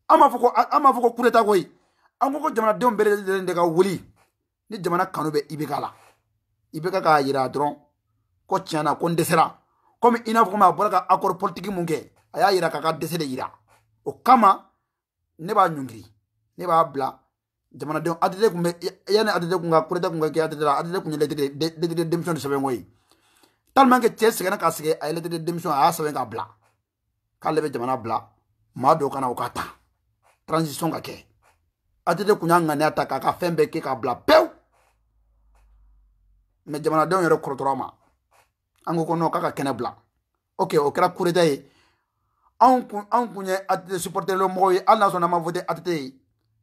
an b'a fɔ ko an b'a fɔ ko coup d'état koyi an ko ko jamanadenw bɛɛ lajɛlen de ka wuli ni jamana kanu bɛ ibk la ibk k'a yira dɔrɔn ko tiɲɛ na ko n dɛsɛra komi i n'a fɔ komi a bɔra ka accord politique mun kɛ a y'a yira k'a ka dɛsɛ de yira o kama ne b'a ɲɔngiri ne b'a bila jamanadenw add kun bɛ yanni add kun ka kureta kun ka kɛ add la add kun ye lettre de démission de sɛbɛn ko ye tellement que cɛ sɛgɛnna k'a sɛgɛn a ye lettre de démission a y'a sɛbɛn k'a bila k'ale bɛ jamana bila maa dɔw kana o ka ta transition ka kɛ add kun y'a ŋaniya ta k'a ka fɛn bɛɛ kɛ k'a bila pewu mɛ jamanadenw yɛrɛ kɔrɔtɔra ma an ko ko nɔ k'a ka kɛnɛ bila ok o kɛra kureta ye anw kun anw kun ye ATT supporterlo mɔgɔw ye hali n'a sɔrɔ n'an ma voté ATT ye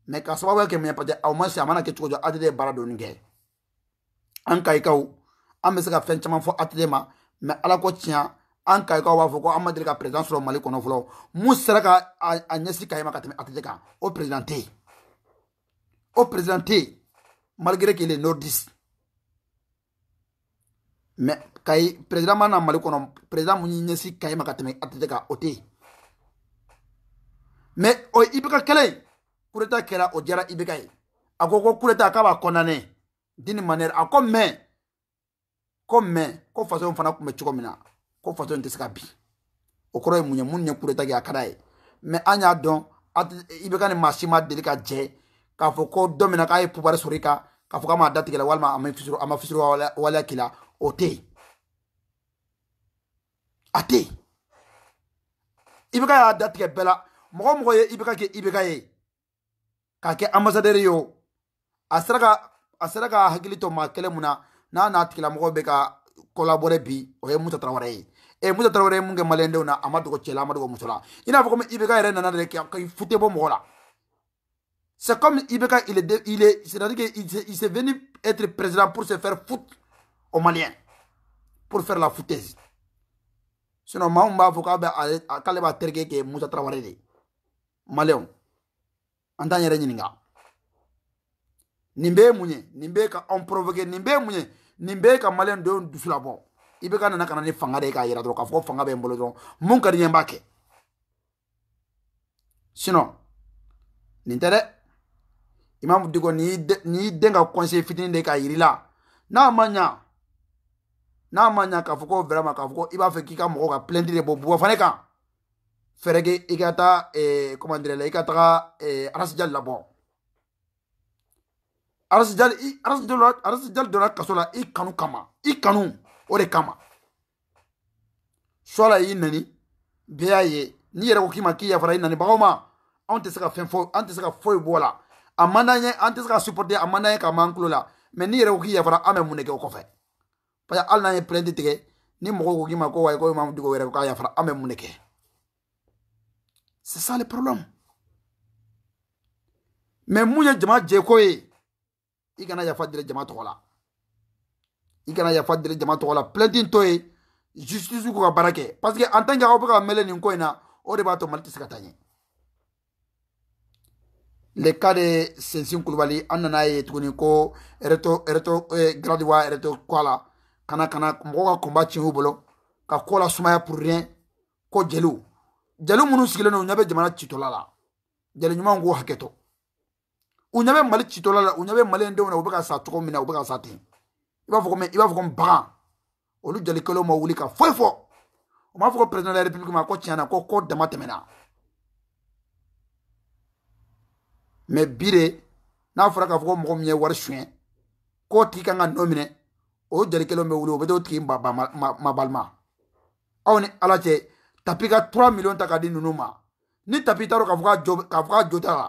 mais k'a sababuya kɛ mun ye parce que aw ma se a mana kɛ cogo cogo ATT ye baara dɔɔni kɛ an kayikaw an bɛ se ka fɛn caman fɔ ATT ma mais ala ko tiɲɛ an kayikaw b'a fɔ ko an ma deli ka président sɔrɔ mali kɔnɔ fɔlɔ mun sera ka a ɲɛsin kayi ma ka tɛmɛ ATT kan o président tɛ yen o président tɛ yen malgré qu'il est nordiste mais kayi président ma na mali kɔnɔ président mun y'i ɲɛsin kayi ma ka tɛmɛ atɛtɛ kan o tɛ yen mɛ o ibk kelen kureta kɛra o jara ibk ye a ko ko kureta k'a b'a kɔndanɛ dini manɛrɛ a ko mɛ ko mɛ ko faso in fana kun bɛ cogo min na ko faso in tɛ se ka bi o kɔrɔ ye mun ye minnu ye kureta kɛ a ka d'a ye mɛ an y'a dɔn ibk ni maa si ma deli ka jɛ k'a fɔ ko dɔ min na k'a ye puwari sɔrɔ i kan k'a fɔ k'a m'a datigɛ la walima a ma fisiri waleya k'i la o tɛ yen a tɛ yen ibeka y'a da tigɛ bɛɛ la mɔgɔ o ye ibeka kɛ ibeka ye k'a kɛ ambassadɛri ye o a hakili to maa kelen mun na n'a n'a tigilamɔgɔ beka. ka bi o ye musa tarawele eh, ye ɛ musa tarawele ye mun kɛ maliyɛndenw na a ma dɔgɔ cɛ la a n'a fɔ komi ibeka yɛrɛ nana de ka fute bɔ mɔgɔ c'est comme ibeka il est il est c'est à dire qu'il il s'est venu être président pour se faire foutre aux maliens pour faire la foutaise sinɔ maa min b'a fɔ k'a bɛ ale k'ale b'a terikɛ kɛ musa tarawele de ye maliyɛnw an t'an yɛrɛ ɲininka nin bɛɛ ye mun ye nin bɛɛ ka anw provoquer nin bɛɛ ye mun ye nin bɛɛ ka maliyɛn denw dusu labɔ i bɛ ka nana ka na ni fanga de ye k'a yira dɔrɔn k'a fɔ ko fanga bɛ n bolo dɔrɔn mun ka di n ye n b'a kɛ sinɔ nin tɛ dɛ imamu diko nin y'i den ka conseil fitinin de ye k'a yir'i la n'a ma ɲa n'a ma ɲa k'a fɔ ko vraiment k'a fɔ ko i b'a fɛ k'i ka mɔgɔw ka plainte de bɔ buba fana kan fɛɛrɛ kɛ i ka taa eh, comment dire la i ka taga eh, arasijali labɔ arasijali donna kaso la i kanu kama i kanu o de kama suwala y'i nani bɛɛ y'a ye n'i yɛrɛ ko k'i ma k'i yafara i nanibagaw ma anw tɛ se ka fɛn fɔ an tɛ se ka foyi bɔ o la a man d'an ye an tɛ se ka supporter a man d'an ye k'a m'an tulo la mɛ n'i yɛrɛ ko k'i yafara an bɛ mun de kɛ o kɔfɛ. parce que n'an ye plainte tigɛ ni mɔgɔw ko ma ko wayi ko imamu diko wɛrɛ ko k'a yafara an bɛ mun kɛ c'est ça le problème mais mun ye jama jɛko ye i kana yafa dire jama tɔgɔ la i kana yafa dire jama tɔgɔ la plainte to ye justice ko ka baara kɛ parce que en tant que aw bɛ ka mɛlɛ nin ko in na o de b'a to mali tɛ se ka taa ɲɛ le cas de sensin kulubali an nana ye tuguni ko ereto ereto eh, gradiwa ereto ko ka na ka na mɔgɔw ka kɔnba tiɲɛ u bolo ka ko la sumaya pour rien ko jeliw jeliw minnu sigilen don u ɲɛ bɛ jamana citɔla la jeli ɲumanw k'u hakɛtɔ u ɲɛ bɛ mali citɔla la u ɲɛ bɛ malidenw na u bɛ ka sa cogo min na u bɛ ka sa ten i b'a fɔ ko i b'a fɔ ko bagan olu jelikɛlaw ma wuli ka foyi fɔ u m'a fɔ ko président de la république ma ko tiɲɛ na ko ko dama tɛmɛna mais bi de n'a fɔra k'a fɔ ko mɔgɔ min ye wari suɲɛ k'o tigi kan ka nɔ minɛ o jali kelen bɛ wuli o bɛ t'o tigi ma ma balima aw ni ala cɛ tapi ka 3 miliyɔn ta ka di ninnu ma ni tapi taara k'a fɔ k'a jo k'a fɔ k'a jo t'a la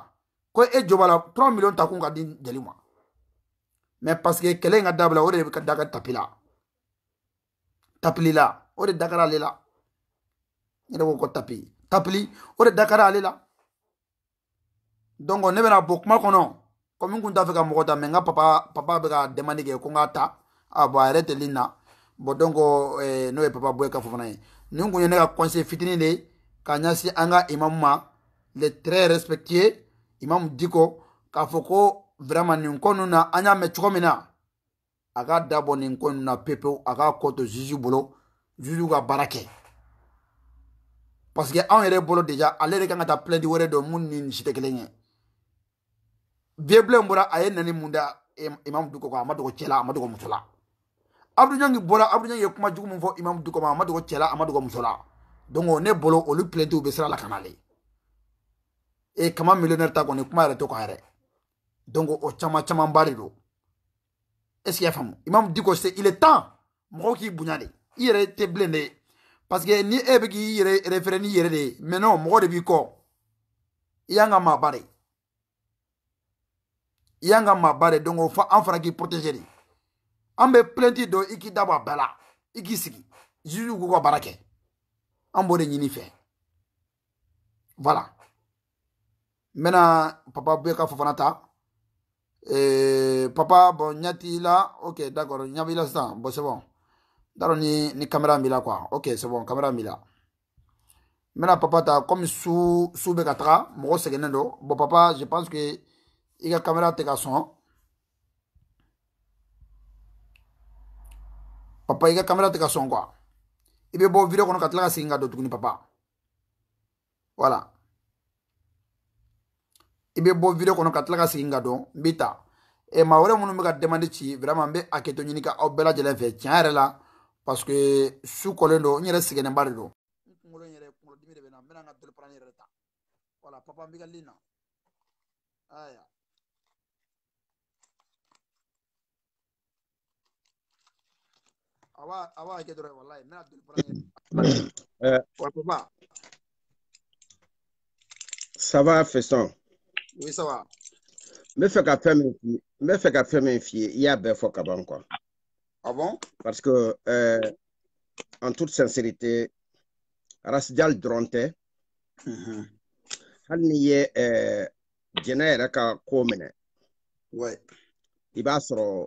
ko e jo b'a la 3 miliyɔn ta kun ka di jeli ma mais parce que kɛlɛ in ka dabila o de bɛ ka da ka tapi la tapili la o de dakara ale la n yɛrɛ ko ko tapi tapili o de dakara ale la donc ne bɛna bɔ kuma kɔnɔ komi n kun t'a fɛ ka mɔgɔ ta mais n ka papa papa bɛ ka demande kɛ ko n k'a ta a bɔn a yɛrɛ tɛ lin na bɔn donc eh, n'o ye papa boye ka fɔ fana ye nin kun ye ne ka conseil fitinin de ye k'a ɲɛsin an ka imamu ma le très respecté imamu diko k'a fɔ ko vraiment nin ko ninnu na an y'a mɛn cogo min na a k'a dabɔ nin ko ninnu na pepewu a k'a kɔ to juge bolo juge ka baara kɛ parce que anw yɛrɛ bolo déjà ale de kan ka taa plainte wɛrɛ dɔ mun ni nin si tɛ kelen ye vieux bleu in bɔra a ye nani mun da imamu diko kan a ma dogo cɛ la a ma dogo muso la. abudu ɲɔngi bɔra abudu ɲɔngi ye kuma jugu min fɔ imamu dukɔ ma a ma dogo cɛ la a ma dogo muso la donc ne bolo olu plɛntiw bɛ sira la ka nale e kama millionnaire ta kɔni kuma yɛrɛ to kan yɛrɛ donc o caman camanba de don est ce que i y'a faamu imamu dukɔ se il est temps mɔgɔw k'i bonya de i yɛrɛ tɛ bilen de parce que ni e bɛ k'i yɛrɛ référé n'i yɛrɛ de ye mais non mɔgɔ de b'i kɔ i y'an ka maaba de i y'an ka maaba de donc fo an fana k'i protéger de an bɛ plɛnti dɔ i k'i dabɔ a bɛɛ la i k'i sigi juju k'u ka baara kɛ an b'o de ɲini fɛ voilà n bɛna papa bɛ ka fana ta eh, papa bɔn ɲɛ t'i la ok d'accord ɲɛ b'i la sisan bon c'est bon n t'a dɔn ni ni kamera b'i la quoi ok c'est bon kamera b'i la n bɛna papa ta comme su su bɛ ka taga mɔgɔ sɛgɛnnen don bon papa je pense que i ka kamera tɛ ka sɔn. papa i ka kamera tɛ ka sɔn kuwa i bɛ bɔ video kɔnɔ ka tila ka segin ka don tuguni papa wala i bɛ bɔ video kɔnɔ ka tila ka segin ka don n bɛ ta e maa wɛrɛ minnu bɛ ka demande ci vraiment n bɛ hakɛto ɲini ka aw bɛɛ lajɛlen fɛ tiɲɛ yɛrɛ la parce que su kɔlen don n yɛrɛ sɛgɛnnenba de don. n kunkolo in yɛrɛ kunkolodimi de bɛ n na n bɛna n ka doliparan yɛrɛ ta wala papa n bɛ ka lin na. Hmm. Eh. ça va Fesson oui ça va. mais fait qu'à faire mais fait Il y a ka ah parce que euh, en toute sincérité Rasdial Dronté mhm. euh, hein, il Mm-hmm. euh,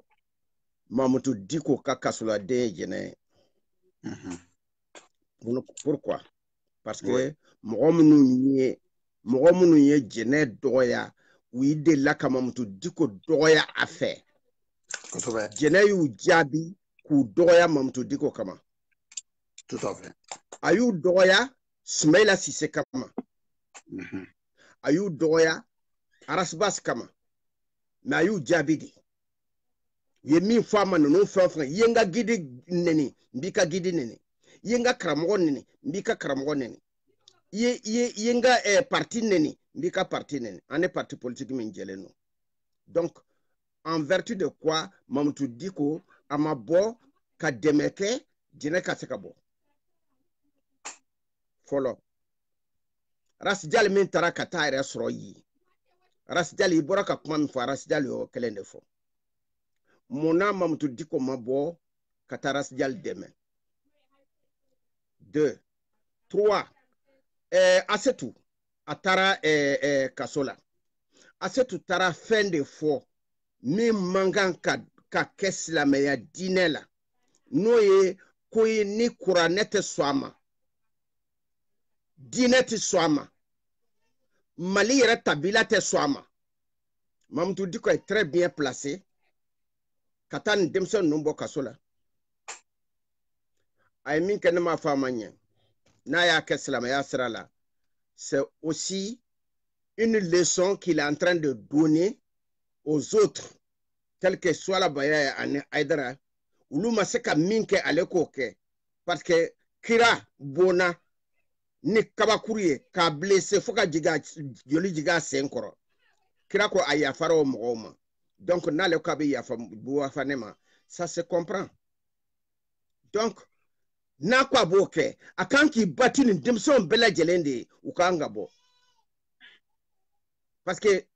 mamutu diko ka kasoladen jɛnɛ pourquoi parce que mɔgɔ minnu ye jɛnɛ dɔgɔya u yi delila ka mamutu diko dɔgɔya a fɛ jɛnɛ y'u jaabi k'u dɔgɔya mamutu diko kama a y'u dɔgɔya sumayila sise kama mhm. a y'u dɔgɔya arasibasi kama mɛ a y'u jaabi de ye min fɔ a ma ninnu fɛn fɛn ye n ka gidi nɛni n b'i ka gidi nɛni ye n ka karamɔgɔ nɛni n b'i ka karamɔgɔ nɛni ye ye ye n ka eh, parti nɛni n b'i ka parti nɛni an parti politique min jɛlen don donc en vertu de quoi mamutu diko a ma bɔ ka dɛmɛ kɛ jinɛ ka se ka bɔ fɔlɔ rasijali min taara ka taa yɛrɛ sɔrɔ yen rasijali i bɔra ka kuma min fɔ rasijali y'o kelen de fɔ munna mamutu diko ma bɔ ka taa rasijali dɛmɛ deux trois ɛɛ eh, asetu a taara ɛɛ eh, ɛɛ eh, kaso la asetu taara fɛn de fɔ min man kan ka ka kɛ silamɛya diinɛ la n'o ye ko ye ni kuranɛ tɛ sɔn a ma diinɛ tɛ sɔn a ma mali yɛrɛ tabila tɛ sɔn a ma mamutu diko est très bien placé Katan demson noumbo kassou la. Ay minkè nan ma fa manyen. Naya kes la maya sera la. Se osi une leson ki la entran de donye osotre telke swa la baye ane aydara. Olu mase ka minkè aleko ke. Patke kira bonan ne kaba kourye ka blese foka joli jiga senkoro. Kira kwa aya faro mou mouman. Donc, n'allez pas bouafanema. Ça se comprend. Donc, n'a quoi beau à quand il bat une dimson bella gelende ou kangabo. Parce que,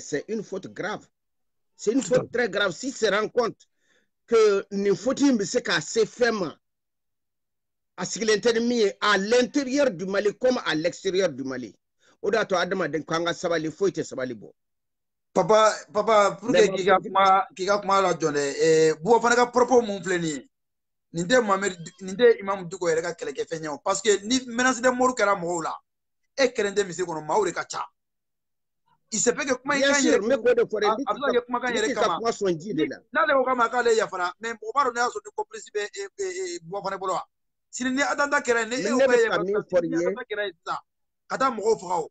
c'est une faute grave. C'est une faute très grave. Si se rend compte que nous faut c'est qu'à ces femmes, à ce à l'intérieur du Mali comme à l'extérieur du Mali. Oda to adama den kanga sabali foite sabali bo. papa papa pour que k'i ka kuma k'i ka kuma la jɔn dɛ eh, buwa fana ka propos mun filɛ nin ye nin tɛ mamɛri nin tɛ imamu duko yɛrɛ ka kɛlɛkɛfɛn ye parce que ni menace de mort kɛra mɔgɔw la e kelen tɛ misiri kɔnɔ maaw de ka ca il se peut que kuma in kan yɛrɛ a bɛ se ka kɛ kuma de yɛrɛ kama n'ale ko k'a ma k'ale yafara mɛ mɔgɔ b'a dɔn n'a y'a sɔrɔ complice bɛ eh, eh, eh, buwa fana bolo wa sini ni attentat kɛra ni e ko ni attentat kɛra yen sisan ka taa mɔgɔw faga o.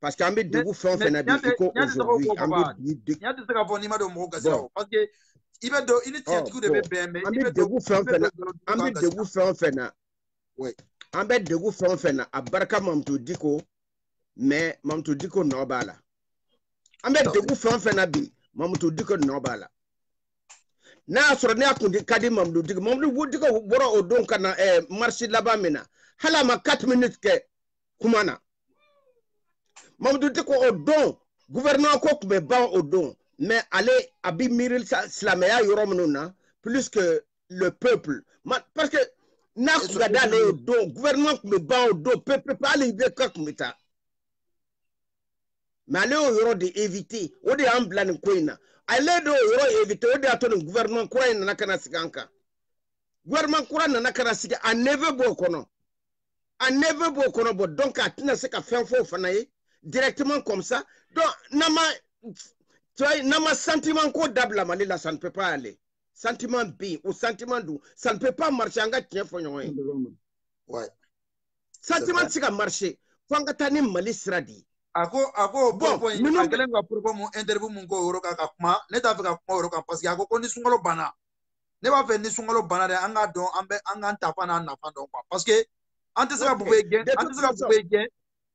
Paske ambe degou fè an fè nan bi fiko ojou. Nyan te sè gafon nima do mou gazè an. Paske ibe do, ini tè dikou debe ben men. Ambe degou fè an fè nan. Ambe degou fè an fè nan. Ambe degou fè an fè nan. Abarka mam tou dikou. Mè mam tou dikou nan bala. Ambe degou fè an fè nan bi. Mam tou dikou nan bala. Nan asrè ne akoun dikadi mam lou. Mam lou wou dikou wò rò odon ka nan eh, marsil laban mena. Hala ma kat minute ke koumana. Mamadou Dicko au don gouvernement quoi tun ban au don mais allez Abimiril bɛ sa yorom nona ah, plus que le peuple parce que n'a d'ale don gouvernement tun bɛ ban au don peuple hali IBK tun bɛ taa mais allez y'o yɔrɔ de éviter o de y'an bila nin gouvernement kura in na gouvernement kura nana ka a neve bokono. kɔnɔ a neve bokono kɔnɔ bɔ donc à tina se ka fɛn directement comme ça. Donc, nama, tu vois, nama sentiment ko dabla mali là, ça ne peut pas aller. Sentiment B ou sentiment d'où, ça ne peut pas marcher. Anga tien fonyon. Ouais. Sentiment si ka marcher. Fanga tani mali sradi. Ako, ako, bon, bon, minnu kelen ka propos mun interview mun k'o yɔrɔ kan ka kuma, ne t'a fɛ ka kuma o yɔrɔ kan parce que a ko ko ni sunkalo banna, ne b'a fɛ ni sunkalo banna dɛ, an k'a dɔn an bɛ an k'an ta fan n'a nafa dɔn quoi parce que an tɛ se ka bugu e gɛn, an tɛ se ka bugu e gɛn,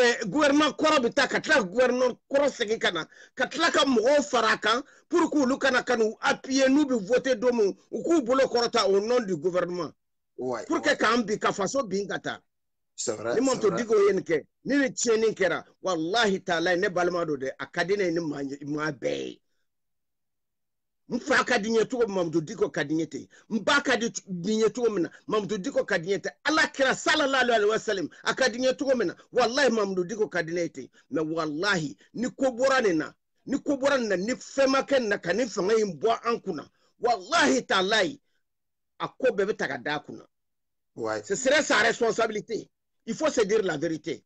eh, gouvernement kɔrɔ bɛ taa ka tila ka gouvernement kɔrɔ segin ka na ka tila ka mɔgɔw fara a kan pour k'olu kana ka n'u appuyer n'u bɛ voter don min u k'u bolo kɔrɔta au nom du gouvernement ouais, pour que ouais. k'an bin ka faso bin ka taa ni mɔnto digo ye nin kɛ ni nin tiɲɛni kɛra walahi taala ne balima do dɛ a ka di ne ye ni maa bɛɛ ye nfa ka di n cogo mamudu diko ka di n ye ten n ba ka di n cogo min na mamudu diko ka di n ten ala kira sallallahu alayhi wa salim a ka di n cogo min na walahi mamudu diko ka di ne ye ten mɛ walahi ni ko bɔra nin na ni ko bɔra nin na ni fɛn ma nin na ka nin fanga in bɔ an kunna walahi talahi a ko bɛɛ bɛ ta ka da a kunna c'est serait sa responsabilité il faut se dire la vérité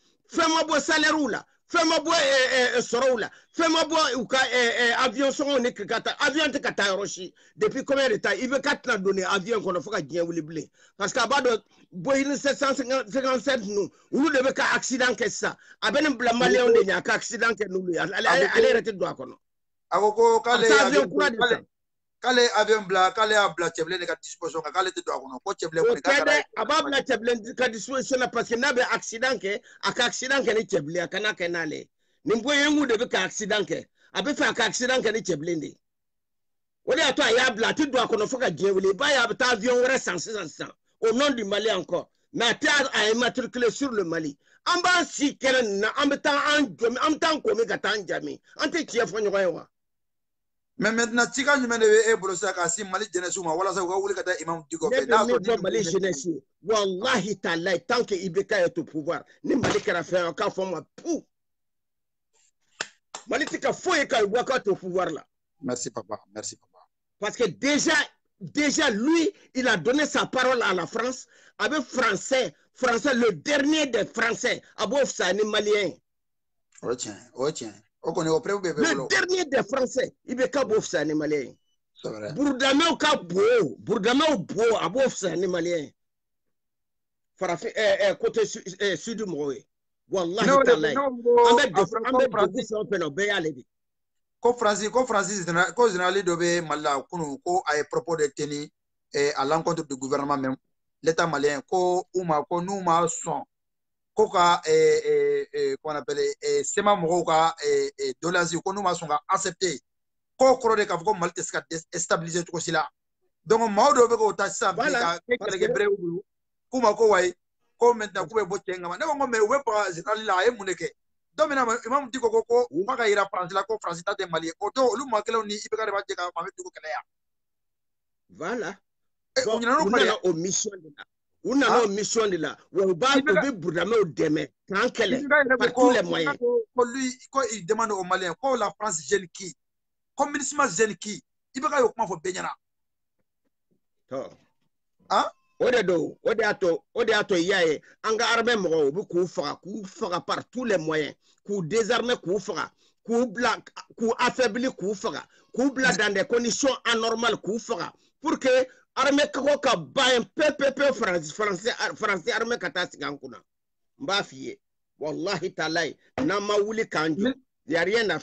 Fè mò bò saler ou euh, euh, ah la, fè mò bò sorou la, fè mò bò avyon son ou nekri kata, avyon te kata yoroshi. Depi komè rita, i ve kat nan donè avyon kono fò ka djien ou li ble. Paskan ba do, bò yon 757 nou, ou lè ve ka aksidant ke sa. Abeni blan male yon denya, ka aksidant ke nou lè, alè rete dwa kono. A woko kade, a woko kade, a woko kade. k'ale avion bila k'ale y'a bila cɛbilen de ka disposition kan k'ale tɛ don a ko cɛbilen kɔni k'a ka e- a b'a bila cɛbilen ka disposition na parce que n'a bɛ accident kɛ a accident kɛ ni cɛbilen a kana kɛ n'ale ye nin ko in kun de ka accident kɛ a bɛ fɛ ka accident kɛ ni cɛbilen de ye o y'a to a y'a bila fo ka diɲɛ wuli b'a ye a avion wɛrɛ san sisan sisan au nom du mali encore mais a a immatriculé sur le mali an si kɛnɛ na an bɛ an jɔmi an bɛ taa an ka taa an jaabi an tɛ tiɲɛ fɔ Mais maintenant, si quand je me lève et eh, pour ça, si Mali jeunesse ou ma voilà ça, vous voulez que tu imam du gouvernement. Ne Mali pas Mali jeunesse. Wallahi ta'ala, tant que Ibeka est au pouvoir, ni Mali Karafé, encore faut moi pou. Mali tika foye quand Ibeka est au pouvoir là. Merci papa, merci papa. Parce que déjà, déjà lui, il a donné sa parole à la France avec Français, Français, le dernier des Français, Abou ni Malien. Retiens, oh, retiens. Oh, le dernier des Français, Il est capable de faire ni maliyɛn ye. Burudamɛw ka bo burudamɛw bo a Farafin eh, eh, eh, sud du de Ko ko Il ko propos de tenir eh, à l'encontre du gouvernement même l'État malien ko uma ko ko ka qu'on appelle eh, sema mɔgɔw ka eh, eh, dolansi ko n'u ma sɔn ka accepter ko kɔrɔ de k'a fɔ ko mali tɛ se ka stabiliser cogo si la donc maaw dɔw bɛ k'o ta sisan bi ka kɛ kɛlɛkɛ bere y'u bolo k'u ma ko wayi ko maintenant k'u bɛ bɔ cɛ in kama ne ko n ko mais u bɛ faga général la a ye mun de kɛ don min na imamu diko ko ko u ma ka yira faransi la ko faransi ta tɛ mali ye o don olu maa kelenw ni ibk de b'a jɛ ka mame dugu kɛlɛ yan voilà u ɲinɛn'o kɔ dɛ o mission de la u nana une mission de là. Où va b'a u bɛ burudamaw par tous les moyens. Quand lui quand il demande aux maliens quand la France gêne qui ko MINUSMA gêne qui i bɛ ka o kuma fɔ bɛɛ ɲɛna. tɔ han. o de don o de y'a to o de y'a to armée par tous les moyens k'u désarmer k'u faga k'u bila k'u affaiblir k'u faga dans des conditions anormales k'u pour que. armée kako ka ban pepepe faransi armée ka taa sigi an kunna n b'a f'i ye wallahi talayi n'an ma wuli k'an jɔ y a rien à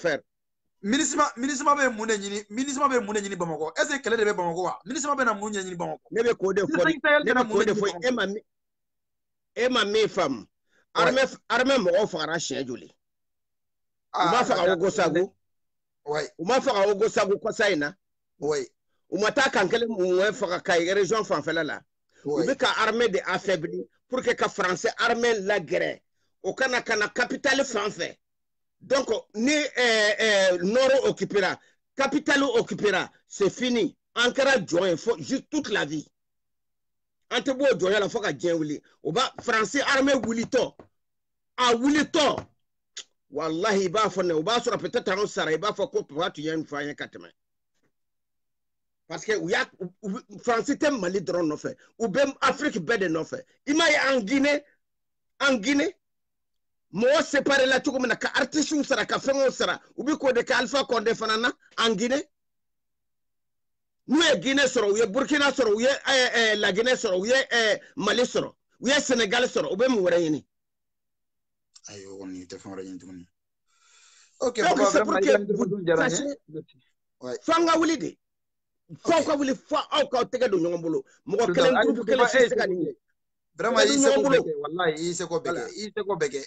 minisima minisima bɛ mun de ɲini minisima bɛ mun de ɲini bamakɔ est kɛlɛ de bɛ bamakɔ wa minisima bɛ na mun de ɲini bamakɔ. ne bɛ k'o de fɔ ne bɛ k'o de fɔ e ma min e ma min faamu armée armée mɔgɔw fagara siɲɛ joli. Ah, u ma faga ogosago u ma faga ogosago kɔsa in na. umata ma taa faka kelen mun faga ka la de affaibli pour que ka faransɛ armée lagɛrɛ o kana ka na capitale donc ni eh, eh, nord occupera capitale occupera c'est fini Ankara kɛra jɔn ye toute la vie Antebo tɛ b'o jɔnya la fo ka diɲɛ wuli o b'a a wulitɔ b'a fɔ ne b'a sɔrɔ sara iba b'a fɔ watu yen tun parce que u y'a faransi tɛ mali dɔrɔn nɔfɛ u bɛ afiriki bɛɛ de nɔfɛ i m'a ye an guinée an guinée mɔgɔ séparé la cogo min na ka artisiw sara ka fɛngɛw sara u bi k'o de kɛ alifa kɔnde fana na an guinée n'u ye guinée sɔrɔ u ye burkina sɔrɔ u ye ɛɛ ɛɛ laginɛ sɔrɔ u ye ɛɛ mali sɔrɔ u ye senegal sɔrɔ u bɛ mun wɛrɛ ɲini. ayi o kɔni tɛ fɛn wɛrɛ ɲini tuguni. ok papa vraiment i ka interview diyara n ye. f'an ka wuli de. fo ka wuli fo aw k'aw tɛgɛ don ɲɔgɔn bolo mɔgɔ kelen gurupu kelen si tɛ se ka nin kɛ vraiment i seko bɛɛ kɛ walahi i seko bɛɛ kɛ i seko bɛɛ kɛ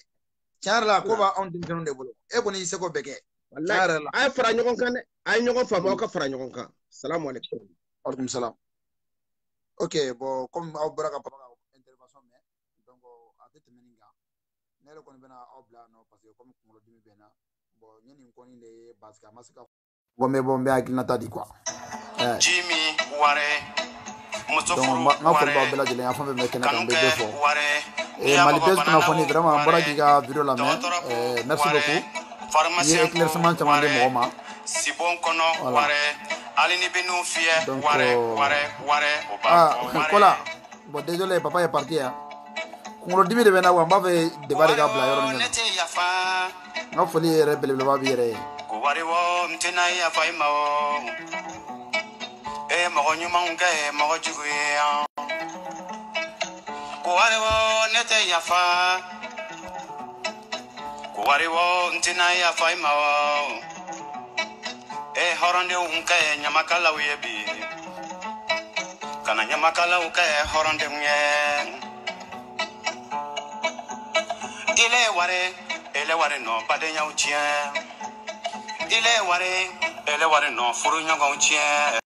tiɲɛ yɛrɛ la ko b'anw denmisɛnninw de bolo e kɔni i seko bɛɛ kɛ tiɲɛ yɛrɛ la a ye fara ɲɔgɔn kan dɛ a ye ɲɔgɔn faamu aw ka fara ɲɔgɔn kan salamu aleykum aleykum salam ok bon comme aw bɔra ka papa ka intervention mɛn donc a tɛ tɛmɛ nin kan ne yɛrɛ kɔni bɛna aw bila nɔ parce que comme kunkolodimi bɛ n na bon n ye nin kɔni de ye parce que a ma se ka wamebombe hakilinata di kuwa jimi ware donc n ka foli b'aw bɛɛ lajɛlen yan fan bɛɛ bɛ kɛnɛ kan n bɛ bɛɛ fɔ mali pes kunnafoni vraiment n bɔra k'i ka video lamɛn merci beaucoup n ye éclaircissement caman di mɔgɔ ma donc kola bon désolé papa ye parti yan kunkolodimi de bɛ na wa n b'a fɛ deba de ka bila yɔrɔ min na n ka foli yɛrɛ belebeleba b'i yɛrɛ ye wari wo mtina ya fai ma wo e eh, mo go nyuma nka mo jugu ya ko wari wo nete ya fa ko wari wo mtina ya fai ma wo e eh, horande unka e nyamakala uye bi kana nyamakala uka e horande mye ile ware ele ware no pade nyauchie i wari ɛlɛ wari nɔ furu ɲɔgɔnw tiɲɛ